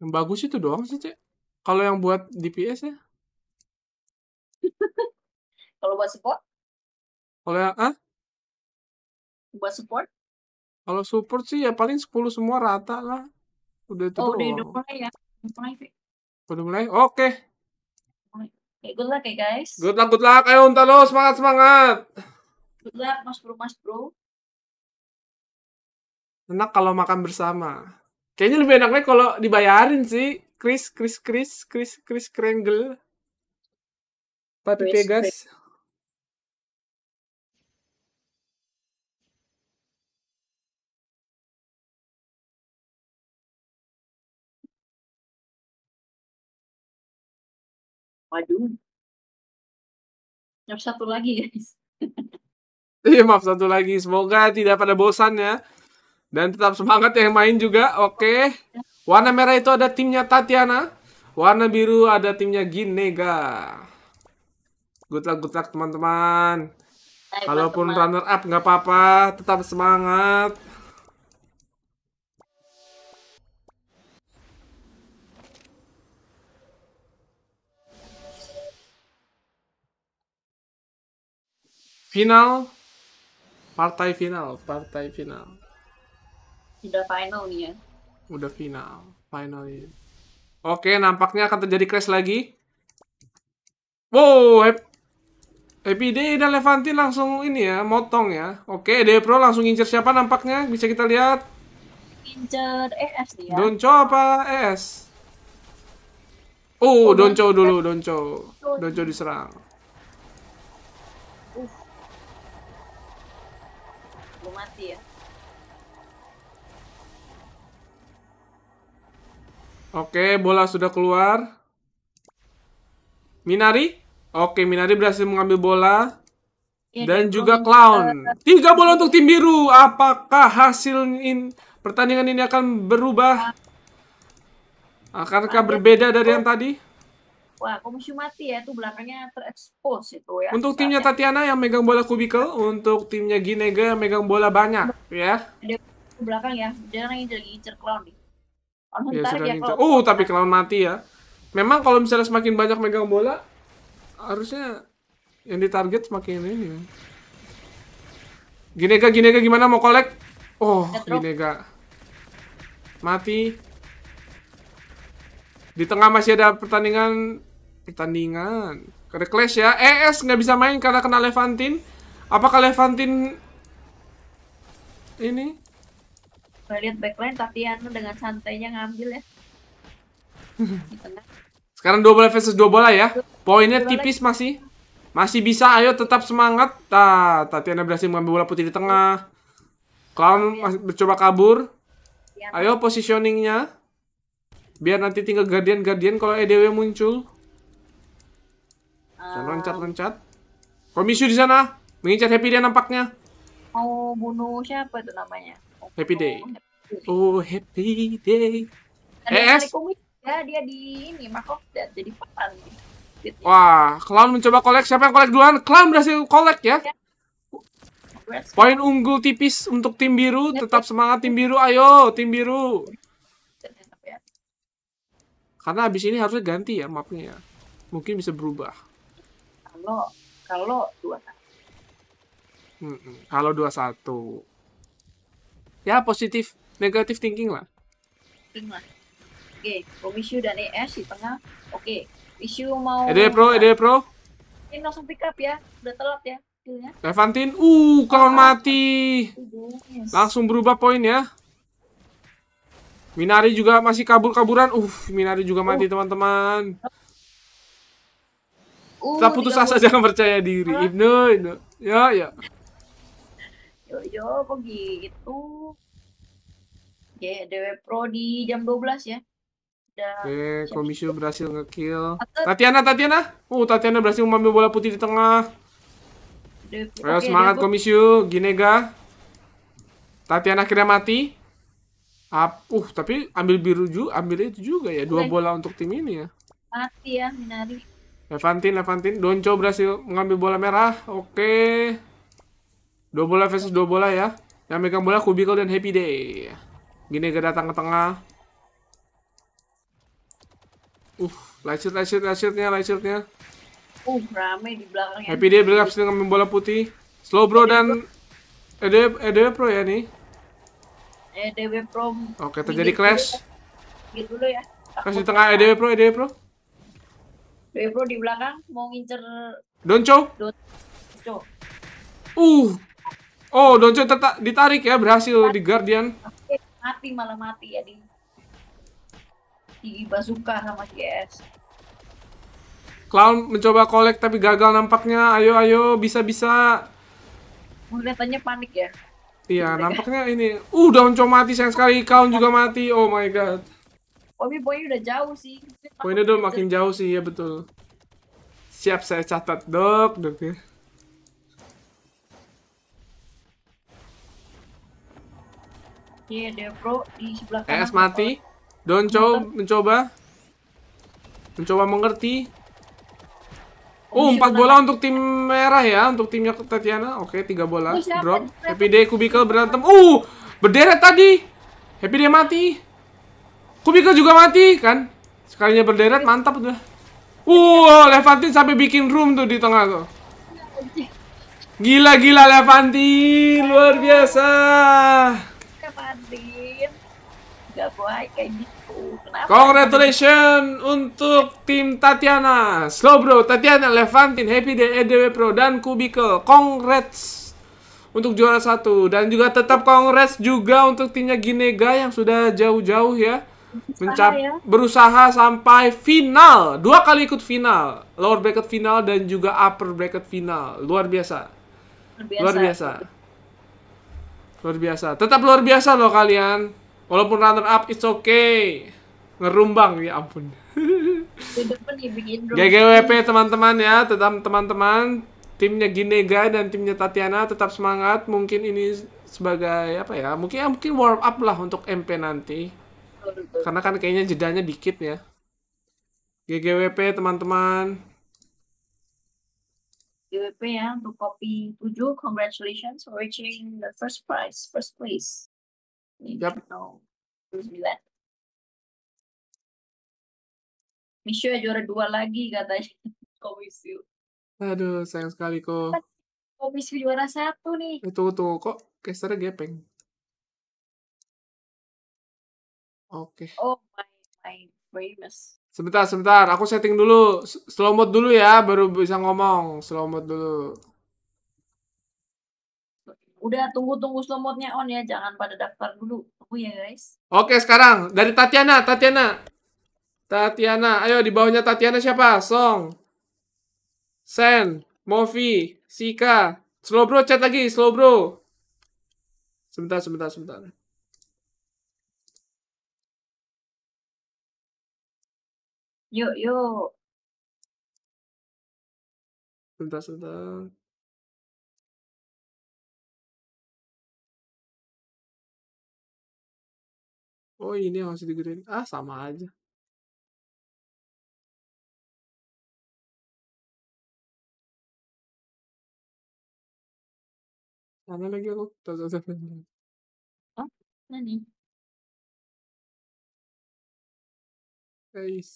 Yang bagus itu doang sih, Cek. Kalau yang buat DPS ya? [laughs] Kalau buat support? Kalau yang, ah? Buat support? Kalau support sih ya paling 10 semua rata lah. Udah itu. Oh, udah, udah mulai ya. Udah mulai Udah mulai. Oke. Okay. Okay, good luck ya guys. Good luck, good luck. Ayo unta lo, semangat, semangat. Good luck, mas bro, mas bro. Enak kalau makan bersama. Kayaknya lebih enaknya kalau dibayarin sih. Chris, Chris, Chris, Chris, Chris Kringle. Papi Pegas. Waduh. Maaf satu lagi, guys. [laughs] Iya, maaf satu lagi. Semoga tidak pada bosan ya. Dan tetap semangat yang main juga. Oke. Okay. Warna merah itu ada timnya Tatiana. Warna biru ada timnya Ginega. Good luck, good luck teman-teman. Kalaupun teman. runner up nggak apa-apa, tetap semangat. Final, partai final, partai final. Udah final nih ya. Udah final, final ya. Oke, nampaknya akan terjadi crash lagi. Wow, EPD dan Levanti langsung ini ya, motong ya. Oke, Depro langsung ngincer siapa nampaknya? Bisa kita lihat. Ngincer ES dia. Ya. Donco apa ES? Oh, uh, oh Donco dulu, Donco. Donco diserang. Uh. Belum mati ya. Oke, bola sudah keluar. Minari? Oke, Minari berhasil mengambil bola. Ya, dan juga clown. Tiga bola untuk tim biru. Apakah hasil in pertandingan ini akan berubah? Ah. Akankah berbeda dari yang tadi? Wah, kamu mati ya, Itu belakangnya terekspos itu ya. Untuk timnya Tatiana yang megang bola kubikel, untuk timnya Ginega yang megang bola banyak, ya. Ada belakang ya, dia lagi kan ngincer clown nih. Oh, ya, ya, kalau... Oh, tapi clown mati ya. Memang kalau misalnya semakin banyak megang bola, harusnya yang ditarget semakin ini ya. Ginega, Ginega gimana mau kolek Oh, Ginega. Mati. Di tengah masih ada pertandingan pertandingan. Ada clash ya. ES eh, nggak bisa main karena kena Levantin. Apakah Levantin ini? lihat backline tapi Anu dengan santainya ngambil ya. [laughs] Sekarang dua bola versus dua bola ya. Poinnya tipis masih. Masih bisa, ayo tetap semangat. Nah, Tatiana berhasil mengambil bola putih di tengah. Clown masih mencoba kabur. Iya. Ayo positioningnya. Biar nanti tinggal guardian-guardian kalau EDW muncul. Dan ah. loncat-loncat. Komisi di sana. Mengincar Happy Day nampaknya. Mau oh, bunuh siapa itu namanya? Oh, happy Day. Oh, Happy Day. Dan ES. Ya, dia di ini, Markov jadi papan gitu. Wah, Clown mencoba kolek. Siapa yang kolek duluan? Clown berhasil kolek ya. Iya. Poin unggul tipis untuk tim biru. Iya. Tetap semangat tim biru. Ayo, tim biru. Karena abis ini harusnya ganti ya mapnya ya. Mungkin bisa berubah. Kalau kalau dua satu. Hmm, kalau dua satu. Ya positif, negatif thinking lah. Thinking lah. Oke, okay. Komisio dan ES di tengah. Oke, okay. Isu mau Ede Pro, Ede Pro. Ini langsung pick up ya. Udah telat ya. Pilnya. Levantin, uh, kawan mati. Langsung berubah poin ya. Minari juga masih kabur-kaburan. Uh, Minari juga mati, uh. teman-teman. Uh. Kita putus asa jangan percaya diri. Uh. Ibnu, Ibnu. Ya, ya. Yo, yo, kok gitu? Ya, DW Pro di jam 12 ya. Oke, Komisio berhasil ngekill. Tatiana, Tatiana. Uh, Tatiana berhasil mengambil bola putih di tengah. Ayo okay, semangat Komisio, Ginega. Tatiana akhirnya mati. Apuh, Uh, tapi ambil biru juga, ambil itu juga ya. Dua bola untuk tim ini ya. Mati ya, Minari. Levantin, Levantin. Donco berhasil mengambil bola merah. Oke. Okay. Dua bola versus dua bola ya. Yang megang bola Kubikel dan Happy Day. Ginega datang ke tengah. Uh, light shield, light shield, light shieldnya, light shieldnya. Uh, rame di belakangnya. Happy dia berlap dengan bola putih. Slow bro dan EDW, EDW Pro ya nih? EDW Pro. Oke, terjadi clash. Gitu dulu ya. Clash di tengah EDW Pro, EDW Pro. EDW Pro di belakang mau ngincer Donco. Donco. Uh. Oh, Donco ditarik ya, berhasil mati. di Guardian. Mati malah mati ya di di bazooka sama GS. Clown mencoba kolek tapi gagal nampaknya. Ayo ayo bisa bisa. Kelihatannya panik ya. Iya, nampaknya ini. Uh, udah Onco mati sayang sekali. Clown juga mati. Oh my god. Tapi poinnya udah jauh sih. Poinnya udah makin jauh sih, ya betul. Siap saya catat, Dok. Dok ya. Iya, yeah, bro di sebelah kanan. ES mati. Don mencoba mencoba mengerti. Oh, oh iya, empat bola untuk tim merah ya, untuk timnya Tatiana. Oke, tiga bola. Oh, Drop. Happy Day Kubikel berantem. Uh, berderet tadi. Happy Day mati. Kubikel juga mati kan? Sekalinya berderet mantap udah. Uh, Levantin sampai bikin room tuh di tengah tuh. Gila gila Levantin, luar biasa. Levantin. Gak boleh kayak gitu. Congratulations untuk tim Tatiana, slow bro. Tatiana, Levantin, Happy Day, EDW Pro dan Kubikel. Congrats untuk juara satu dan juga tetap congrats juga untuk timnya Ginega yang sudah jauh-jauh ya mencap ya. berusaha sampai final dua kali ikut final lower bracket final dan juga upper bracket final luar biasa luar biasa luar biasa, luar biasa. tetap luar biasa loh kalian walaupun runner up it's okay Ngerumbang ya ampun. GGWP teman-teman ya, tetap teman-teman timnya Ginega dan timnya Tatiana tetap semangat. Mungkin ini sebagai apa ya? Mungkin ya, mungkin warm up lah untuk MP nanti. Karena kan kayaknya jedanya dikit ya. GGWP teman-teman. GWP ya untuk kopi 7. Congratulations for reaching the first prize, first place. Yap. 9. ya juara dua lagi katanya. [laughs] Komisio. Aduh, sayang sekali kok. Kan Komisio juara satu nih. Itu eh, tuh kok casternya gepeng. Oke. Okay. Oh my, my famous. Sebentar, sebentar. Aku setting dulu. Slow mode dulu ya, baru bisa ngomong. Slow mode dulu. Udah, tunggu-tunggu slow mode-nya on ya. Jangan pada daftar dulu. Tunggu ya, guys. Oke, sekarang. Dari Tatiana, Tatiana. Tatiana. Ayo di bawahnya Tatiana siapa? Song. Sen. Mofi, Sika. Slowbro, bro chat lagi. Slowbro. bro. Sebentar, sebentar, sebentar. yo. yuk. Sebentar, sebentar. Oh ini yang harus digerin. Ah sama aja. Mana lagi aku? Tata Seven. Oh, nani? Guys.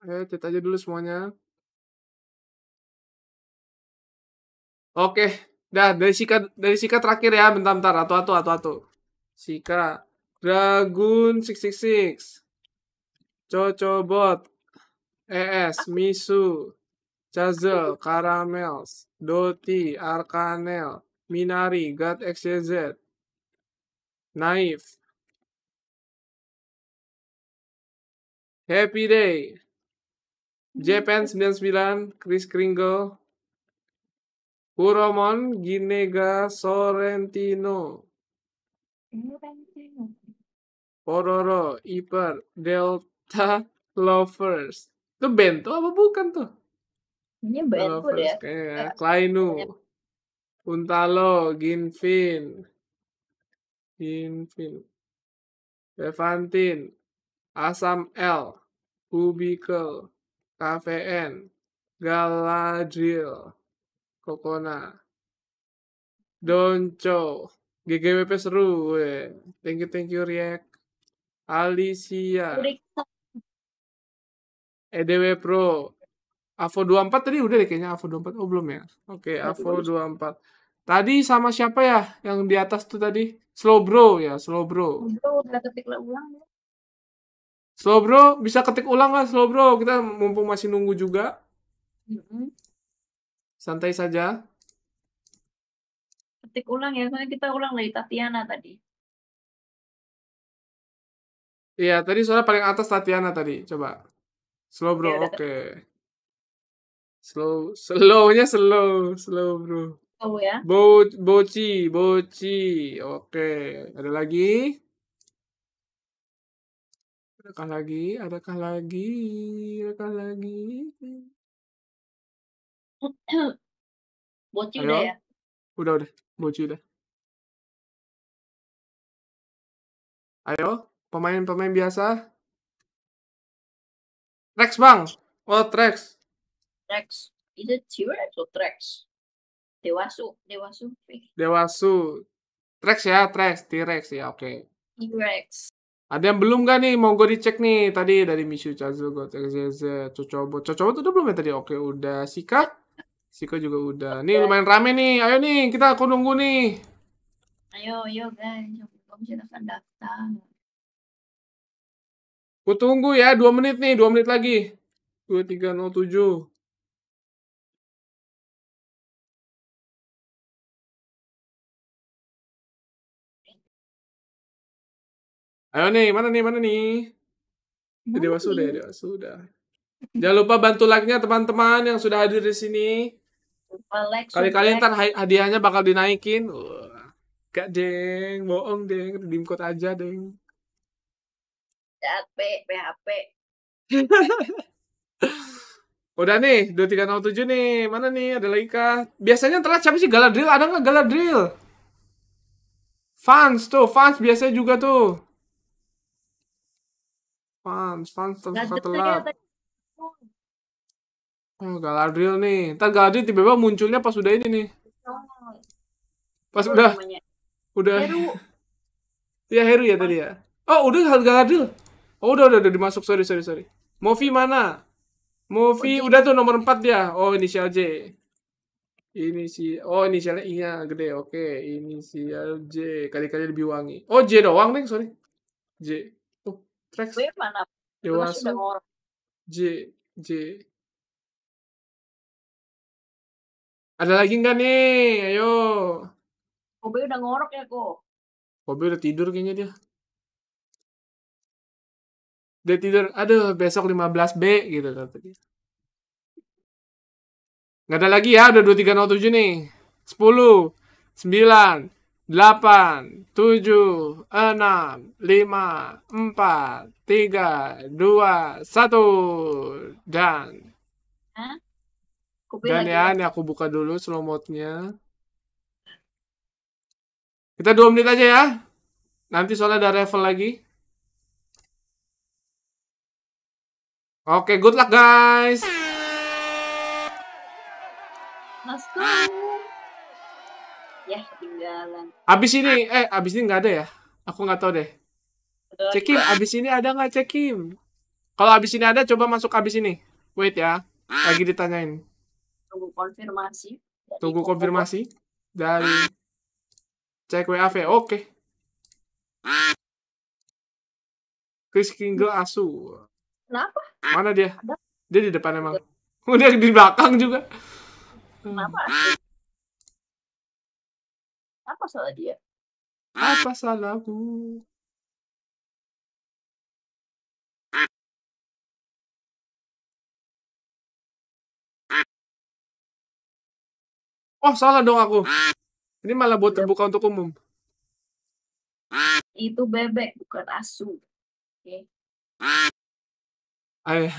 Ayo, chat aja dulu semuanya. Oke, dah dari Sika dari Sika terakhir ya, bentar bentar atau atau atau atau. Sika Dragon 666 Cocobot ES Misu Chazel, Caramels, Doti, Arcanel, Minari, God XYZ, Naif, Happy Day, Japan 99, Chris Kringle, Puromon, Ginega, Sorrentino, Pororo, Iper, Delta, Lovers. Itu bento apa bukan tuh? Ini oh, uh, ya. ya. Klainu. Untalo, Ginfin. Ginfin. Levantin. Asam L. Kubikel. KVN. Galadriel. Kokona. Donco. GGWP seru. We. Thank you, thank you, Riek. Alicia. Edw Pro. Avo 24 tadi udah deh kayaknya Avo 24. Oh belum ya. Oke, okay, iya, Avo 24. Tadi sama siapa ya yang di atas tuh tadi? Slow Bro ya, Slow Bro. Slow udah ketik ulang ya. Slow Bro, bisa ketik ulang nggak Slow Bro. Kita mumpung masih nunggu juga. Mm-hmm. Santai saja. Ketik ulang ya, soalnya kita ulang dari Tatiana tadi. Iya, tadi soalnya paling atas Tatiana tadi. Coba. Slow Bro, iya, oke. Okay. Slow, slownya slow, slow bro. Slow ya. Bo, boci, boci. Oke, ada lagi? Adakah lagi? Adakah lagi? Adakah lagi? [clears throat] boci Ayo. udah ya? Udah, udah. Boci udah. Ayo, pemain-pemain biasa. Rex bang. Oh, Rex. Trax. Is it T-Rex or Trax? Dewasu, Dewasu. Dewasu. Trax ya, Trax, T-Rex ya, oke. Okay. T-Rex. Ada yang belum gak nih? Mau gue dicek nih tadi dari Mishu Chazu, Got XYZ, Cocobo. Cocobo tuh udah belum ya tadi? Oke, udah. Sika? Sika juga udah. Nih lumayan rame nih. Ayo nih, kita aku nunggu nih. Ayo, ayo guys. Kamu silahkan daftar. Gue tunggu ya, 2 menit nih, 2 menit lagi. 2307. Ayo nih, mana nih, mana nih? Udah dewasa udah, dewasa udah. Jangan lupa bantu like-nya teman-teman yang sudah hadir di sini. Like, Kali-kali ntar hadiahnya bakal dinaikin. Wah, gak deng, bohong deng, redeem code aja deng. PHP, PHP. [laughs] Udah nih, 2307 nih. Mana nih? Ada lagi kah? Biasanya telat siapa sih? Galadriel ada nggak Galadriel? Fans tuh, fans biasanya juga tuh. Fans, fans satelit. Oh, Galadriel nih. Ntar Galadriel tiba-tiba munculnya pas udah ini nih. Pas Heru udah namanya. udah Heru. Iya Heru ya tadi ya. Oh, udah Galadriel. Oh, udah udah udah dimasuk. Sorry, sorry, sorry. movie mana? movie oh, udah tuh nomor 4 dia. Oh, inisial J. Ini si oh inisialnya iya gede oke okay. inisial J kali-kali lebih wangi oh J doang nih sorry J Tracks. B mana? Dewasa. J J. Ada lagi nggak nih? Ayo. Kobe udah ngorok ya kok. Kobe udah tidur kayaknya dia. Dia tidur, aduh besok 15B gitu kata dia. Nggak ada lagi ya, udah 2307 nih. 10, 9, 8, 7, 6, 5, 4, 3, 2, 1. Dan. Hah? Dan ya, ya, ini aku buka dulu slow mode-nya. Kita 2 menit aja ya. Nanti soalnya ada level lagi. Oke, good luck guys. Let's go jalan. Abis ini, eh abis ini nggak ada ya? Aku nggak tahu deh. Cekim, abis ini ada nggak cekim? Kalau abis ini ada, coba masuk abis ini. Wait ya, lagi ditanyain. Tunggu konfirmasi. Tunggu konfirmasi dari cek WAV. Oke. Okay. Chris Kingle asu. Kenapa? Mana dia? Dia di depan emang. oh dia di belakang juga. Kenapa? Apa salah dia? Apa salahku? Oh, salah dong aku. Ini malah buat iya. terbuka untuk umum. Itu bebek, bukan asu. Oke. Okay.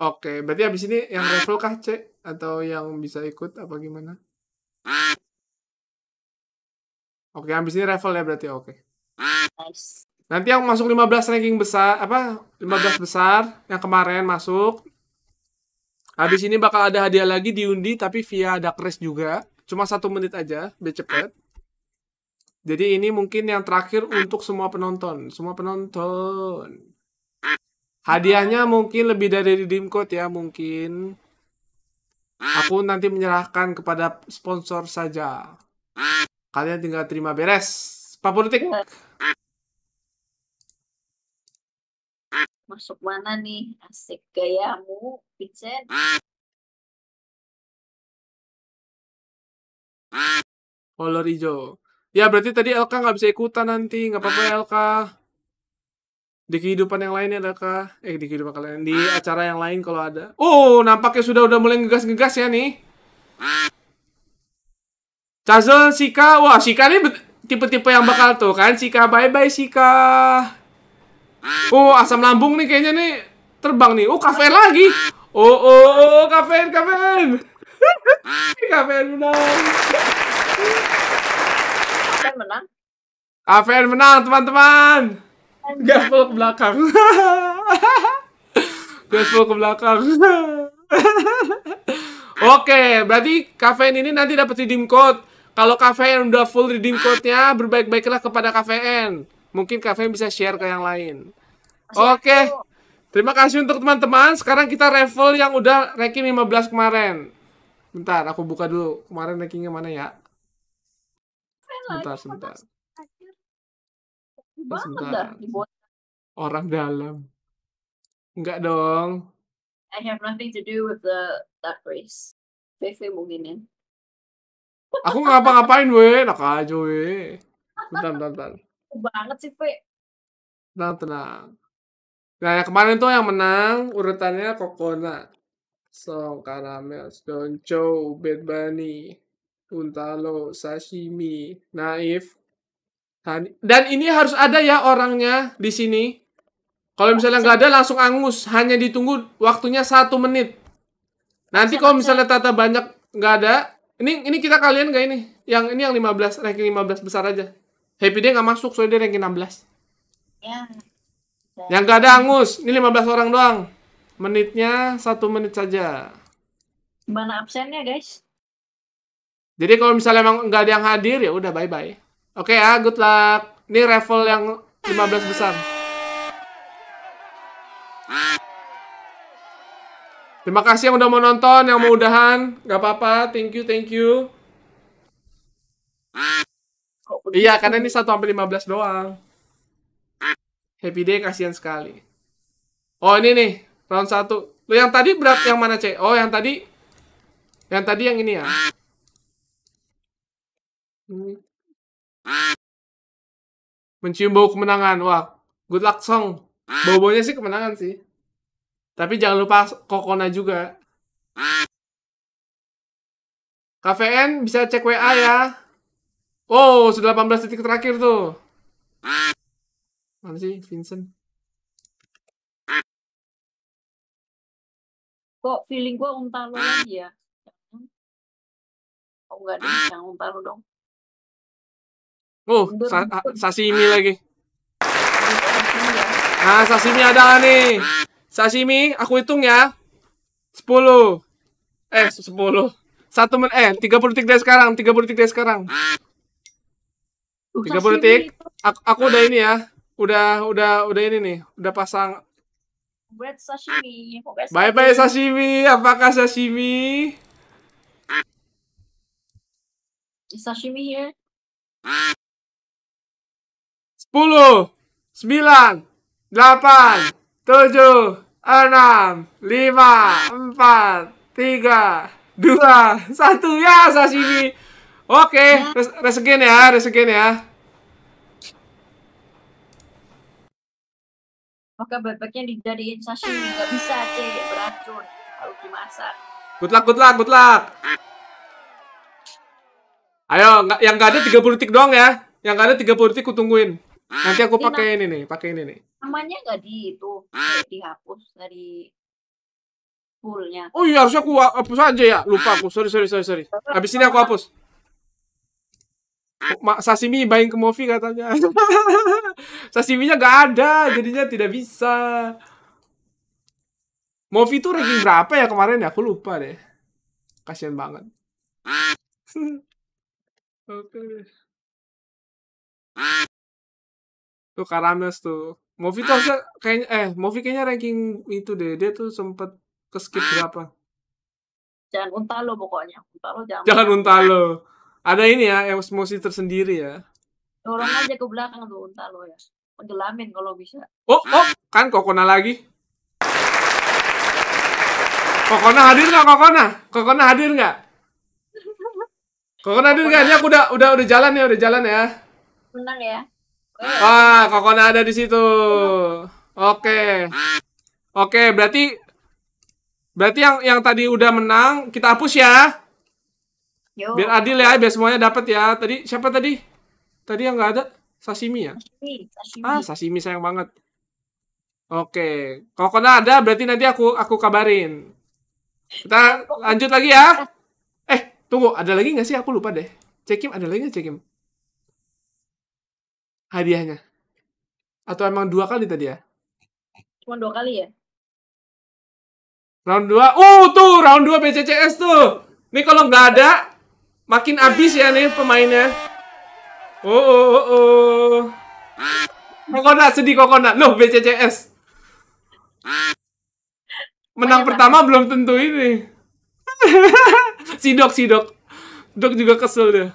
Oke, berarti abis ini yang level kah, C? Atau yang bisa ikut apa gimana? Oke, abis ini level ya berarti. Oke. Nanti yang masuk 15 ranking besar apa 15 besar yang kemarin masuk. Abis ini bakal ada hadiah lagi diundi tapi via dark race juga. Cuma satu menit aja, biar cepet. Jadi ini mungkin yang terakhir untuk semua penonton, semua penonton. Hadiahnya mungkin lebih dari di Dimcode ya mungkin. Aku nanti menyerahkan kepada sponsor saja. Kalian tinggal terima beres. Papuritik. Iya. Masuk mana nih? Asik gayamu, Vincent. Kolor hijau. Ya berarti tadi Elka nggak bisa ikutan nanti. Nggak apa-apa ya, Elka di kehidupan yang lainnya adakah eh di kehidupan kalian di ah. acara yang lain kalau ada oh nampaknya sudah udah mulai ngegas ngegas ya nih Chazon Sika wah Sika ini tipe-tipe yang bakal tuh kan Sika bye bye Sika oh asam lambung nih kayaknya nih terbang nih oh kafein lagi oh oh oh, oh kafein kafein [laughs] kafein menang kafein menang kafein menang teman-teman Gaspol ke belakang. [laughs] Gaspol ke belakang. [laughs] Oke, berarti kafein ini nanti dapat redeem code. Kalau kafein udah full redeem code-nya, berbaik-baiklah kepada kafein. Mungkin kafein bisa share ke yang lain. Oke. Terima kasih untuk teman-teman. Sekarang kita level yang udah ranking 15 kemarin. Bentar, aku buka dulu. Kemarin rankingnya mana ya? Bentar, sebentar banget dah Orang dalam. Enggak dong. I have nothing to do with the that race. Fefe mungkin ya. Aku ngapa-ngapain we, nak aja we. Bentar, bentar, bentar. Banget sih, Fe. Tenang, tenang. Nah, yang kemarin tuh yang menang urutannya Kokona. Song Karamel, Doncho, Bad Bunny, Untalo, Sashimi, Naif, Kan? Dan ini harus ada ya orangnya di sini. Kalau misalnya nggak ada langsung angus, hanya ditunggu waktunya satu menit. Nanti kalau misalnya tata banyak nggak ada, ini ini kita kalian nggak ini? Yang ini yang 15 ranking 15 besar aja. Happy dia nggak masuk soalnya dia ranking 16. Ya. Yang nggak ada angus, ini 15 orang doang. Menitnya satu menit saja. Mana absennya guys? Jadi kalau misalnya emang nggak ada yang hadir ya udah bye bye. Oke okay, ah, ya, good luck. Ini level yang 15 besar. Terima kasih yang udah mau nonton, yang mau udahan. Gak apa-apa, thank you, thank you. Oh, iya, karena ini 1 sampai 15 doang. Happy day kasihan sekali. Oh, ini nih, round 1. Lu yang tadi berat yang mana, cek? Oh, yang tadi yang tadi yang ini ya. Hmm. Mencium bau kemenangan. Wah, good luck song. Bau-baunya sih kemenangan sih. Tapi jangan lupa kokona juga. KVN bisa cek WA ya. Oh, sudah 18 detik terakhir tuh. Mana sih Vincent? Kok feeling gua untar lo lagi ya? Oh enggak deh, jangan untar lo dong. Oh, sa sashimi lagi. Nah, sashimi ada nih. Sashimi, aku hitung ya. 10. Eh, 10. Satu men eh 30 detik dari sekarang, 30 detik dari sekarang. 30 detik. Aku, aku udah ini ya. Udah udah udah ini nih, udah pasang buat sashimi. Bye bye sashimi. Apakah sashimi? Is sashimi here? 10 9 8 7 6 5 4 3 2 1 ya sashimi. Oke, okay. Res resegen ya, resegen ya. Oke, bebeknya dijadiin sashimi gak bisa c beracun kalau dimasak. Good luck, good luck, good luck. Ayo, yang gak ada 30 detik doang ya. Yang gak ada 30 detik ku tungguin. Ah, Nanti aku pakai ini nih, pakai ini nih. Namanya nggak di itu, dihapus dari fullnya. Oh iya, harusnya aku hapus aja ya. Lupa aku. Sorry, sorry, sorry, sorry. Habis ini aku hapus. Sashimi buying ke movie katanya. [laughs] Sashiminya nggak ada, jadinya tidak bisa. movie itu ranking berapa ya kemarin ya? Aku lupa deh. Kasian banget. [laughs] Oke. Okay tuh Karames tuh movie tuh harusnya kayaknya eh Movi kayaknya ranking itu deh dia tuh sempet ke skip berapa jangan lo pokoknya lo jangan jangan lo. ada ini ya emosi tersendiri ya orang aja ke belakang tuh lo ya penjelamin kalau bisa oh oh kan kokona lagi kokona hadir nggak kokona kokona hadir nggak kokona hadir nggak ini aku udah udah udah jalan ya udah jalan ya menang ya Wah, Kokona ada di situ. Oke. Oke, berarti berarti yang yang tadi udah menang kita hapus ya. Biar adil ya, biar semuanya dapat ya. Tadi siapa tadi? Tadi yang nggak ada sashimi ya? Sashimi, Ah, sashimi sayang banget. Oke, kokona ada berarti nanti aku aku kabarin. Kita lanjut lagi ya. Eh, tunggu, ada lagi nggak sih? Aku lupa deh. Cekim ada lagi nggak cekim? hadiahnya? Atau emang dua kali tadi ya? Cuma dua kali ya? Round 2. Uh, tuh round 2 BCCS tuh. Nih kalau nggak ada makin abis ya nih pemainnya. Oh, oh, oh. oh. Kokona sedih Kokona. Loh, BCCS. Menang Banyak pertama banget. belum tentu ini. [laughs] sidok, sidok. Dok juga kesel deh.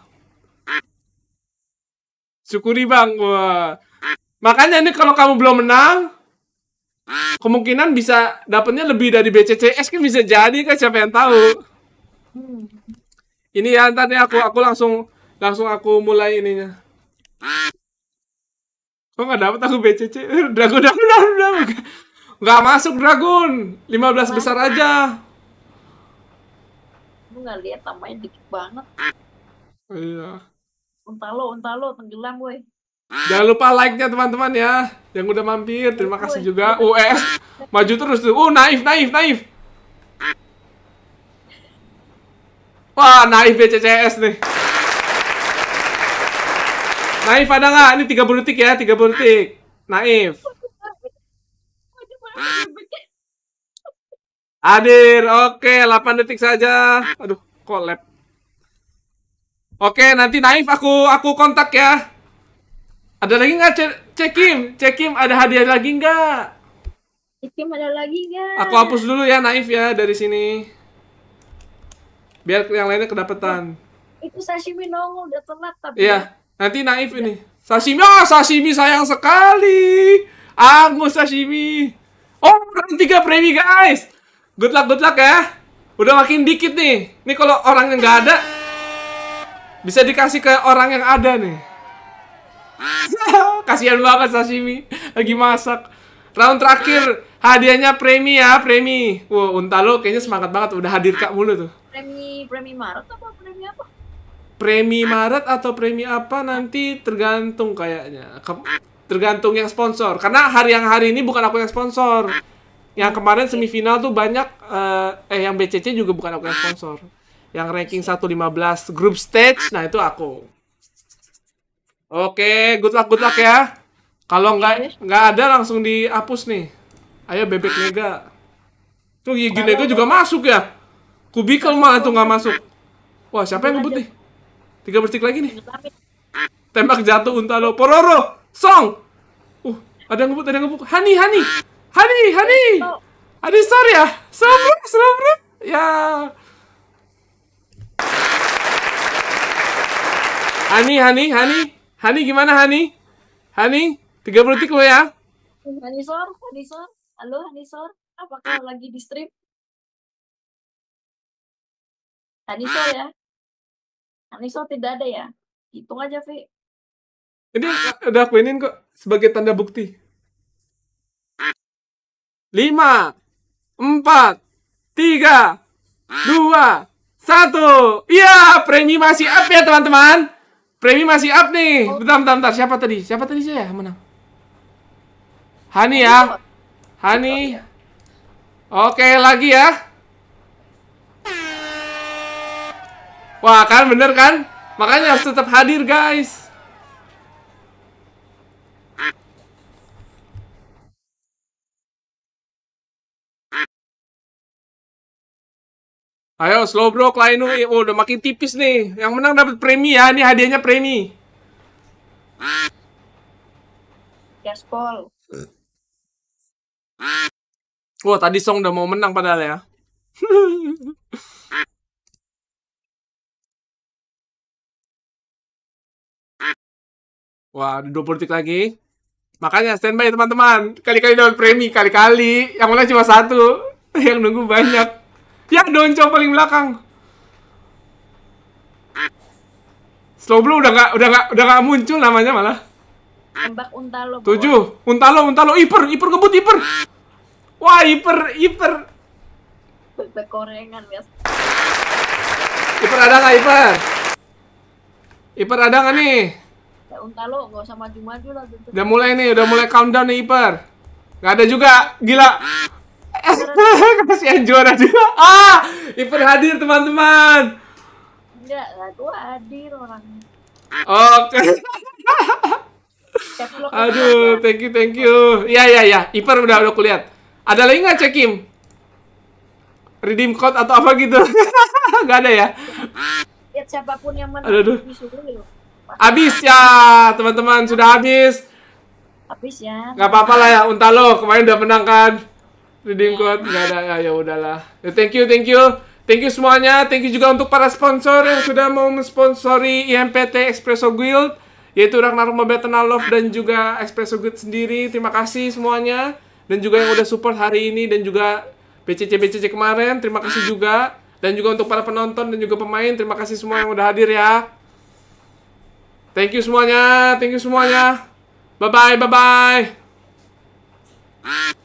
Syukuri bang, wah. Makanya ini kalau kamu belum menang, kemungkinan bisa dapatnya lebih dari BCCS kan bisa jadi kan siapa yang tahu. Ini ya ntar nih aku aku langsung langsung aku mulai ininya. Kok nggak dapat aku BCC? [laughs] Dragon, dragon, dragon, dragon. Nggak masuk dragon. 15 besar aja. Lu nggak lihat namanya dikit banget. Iya. Untalo, untalo, tenggelam woi. Jangan lupa like-nya teman-teman ya. Yang udah mampir, terima kasih juga. US maju terus tuh. Oh naif, naif, naif. Wah, naif BCCS nih. Naif ada nggak? Ini 30 detik ya, 30 detik. Naif. Hadir, oke, 8 detik saja. Aduh, collab. Oke, nanti Naif aku aku kontak ya. Ada lagi nggak Kim, Cekim? Cekim ada hadiah lagi nggak? Cekim ada lagi nggak? Aku hapus dulu ya Naif ya dari sini. Biar yang lainnya kedapetan. Itu sashimi nongol udah telat tapi. Iya, ya. nanti Naif iya. ini. Sashimi, oh sashimi sayang sekali. Aku sashimi. Oh, udah tiga premi guys. Good luck, good luck ya. Udah makin dikit nih. Ini kalau orang yang nggak ada, bisa dikasih ke orang yang ada nih. [laughs] Kasihan banget sashimi lagi masak. Round terakhir hadiahnya premi ya, premi. Wow, unta lo kayaknya semangat banget udah hadir Kak mulu tuh. Premi premi Maret apa premi apa? Premi Maret atau premi apa nanti tergantung kayaknya. tergantung yang sponsor. Karena hari yang hari ini bukan aku yang sponsor. Yang kemarin semifinal tuh banyak uh, eh yang BCC juga bukan aku yang sponsor yang ranking 115 group stage, nah itu aku. Oke, good luck good luck ya. Kalau nggak nggak ada langsung dihapus nih. Ayo bebek mega. Tuh Yigi nega juga masuk ya. Kubikel malah tuh nggak masuk. Wah siapa yang ngebut nih? Tiga bertik lagi nih. Tembak jatuh unta lo. Pororo, Song. Uh, ada yang ngebut, ada yang ngebut. Hani, Hani, Hani, Hani. Hani sorry ya. Sobro, sobro. Ya. Hani, Hani, Hani. Hani gimana Hani? Hani, 30 detik lo ya. Hani sor, Hani sor, Halo Hani sor, apakah lagi di strip? Hani sor ya. Hani sor tidak ada ya. Hitung aja, Vi. Ini udah aku inin kok sebagai tanda bukti. Lima, empat, tiga, dua, satu, Iya, premi masih up ya, teman-teman. Premi masih up nih. Oh. Bentar, bentar, bentar. Siapa tadi? Siapa tadi sih ya? menang? Hani ya. Hani. Oke, lagi ya. Wah, kan bener kan? Makanya harus tetap hadir, guys. Ayo slow bro, lu eh, oh, udah makin tipis nih. Yang menang dapat premi ya, ini hadiahnya premi. Gaspol. Wah, tadi Song udah mau menang padahal ya. Wah, ada 20 detik lagi. Makanya standby teman-teman. Kali-kali dapat premi, kali-kali. Yang menang cuma satu. [laughs] Yang nunggu banyak. Ya, Donco paling belakang. Slow Blue udah nggak udah nggak udah nggak muncul namanya malah. Tembak Untalo. Tujuh. Untalo, Untalo, Iper, Iper ngebut, Iper. Wah, Iper, Iper. Bebek korengan Iper ada nggak Iper? Iper ada nggak nih? Ya, Untalo nggak usah maju-maju lah. Udah mulai nih, udah mulai countdown nih Iper. Gak ada juga, gila kata si juara juga. Ah, Iper hadir teman-teman. Enggak, -teman. aku hadir orangnya. Oke. Okay. Aduh, thank you, thank you. Ya, ya, ya. Iper udah udah kulihat. Ada lagi nggak cekim? Redeem code atau apa gitu? [laughs] gak ada ya? Lihat siapapun yang menang. Aduh, aduh. Habis ya. ya, teman-teman sudah habis. Habis ya. Gak apa-apa lah ya, Untalo kemarin udah menang kan? redeem ya. code nggak ada ya, ya udahlah ya, thank you thank you thank you semuanya thank you juga untuk para sponsor yang sudah mau mensponsori IMPT Espresso Guild yaitu Ragnar Mobile Love dan juga Espresso Guild sendiri terima kasih semuanya dan juga yang udah support hari ini dan juga BCC BCC kemarin terima kasih juga dan juga untuk para penonton dan juga pemain terima kasih semua yang udah hadir ya thank you semuanya thank you semuanya bye bye bye bye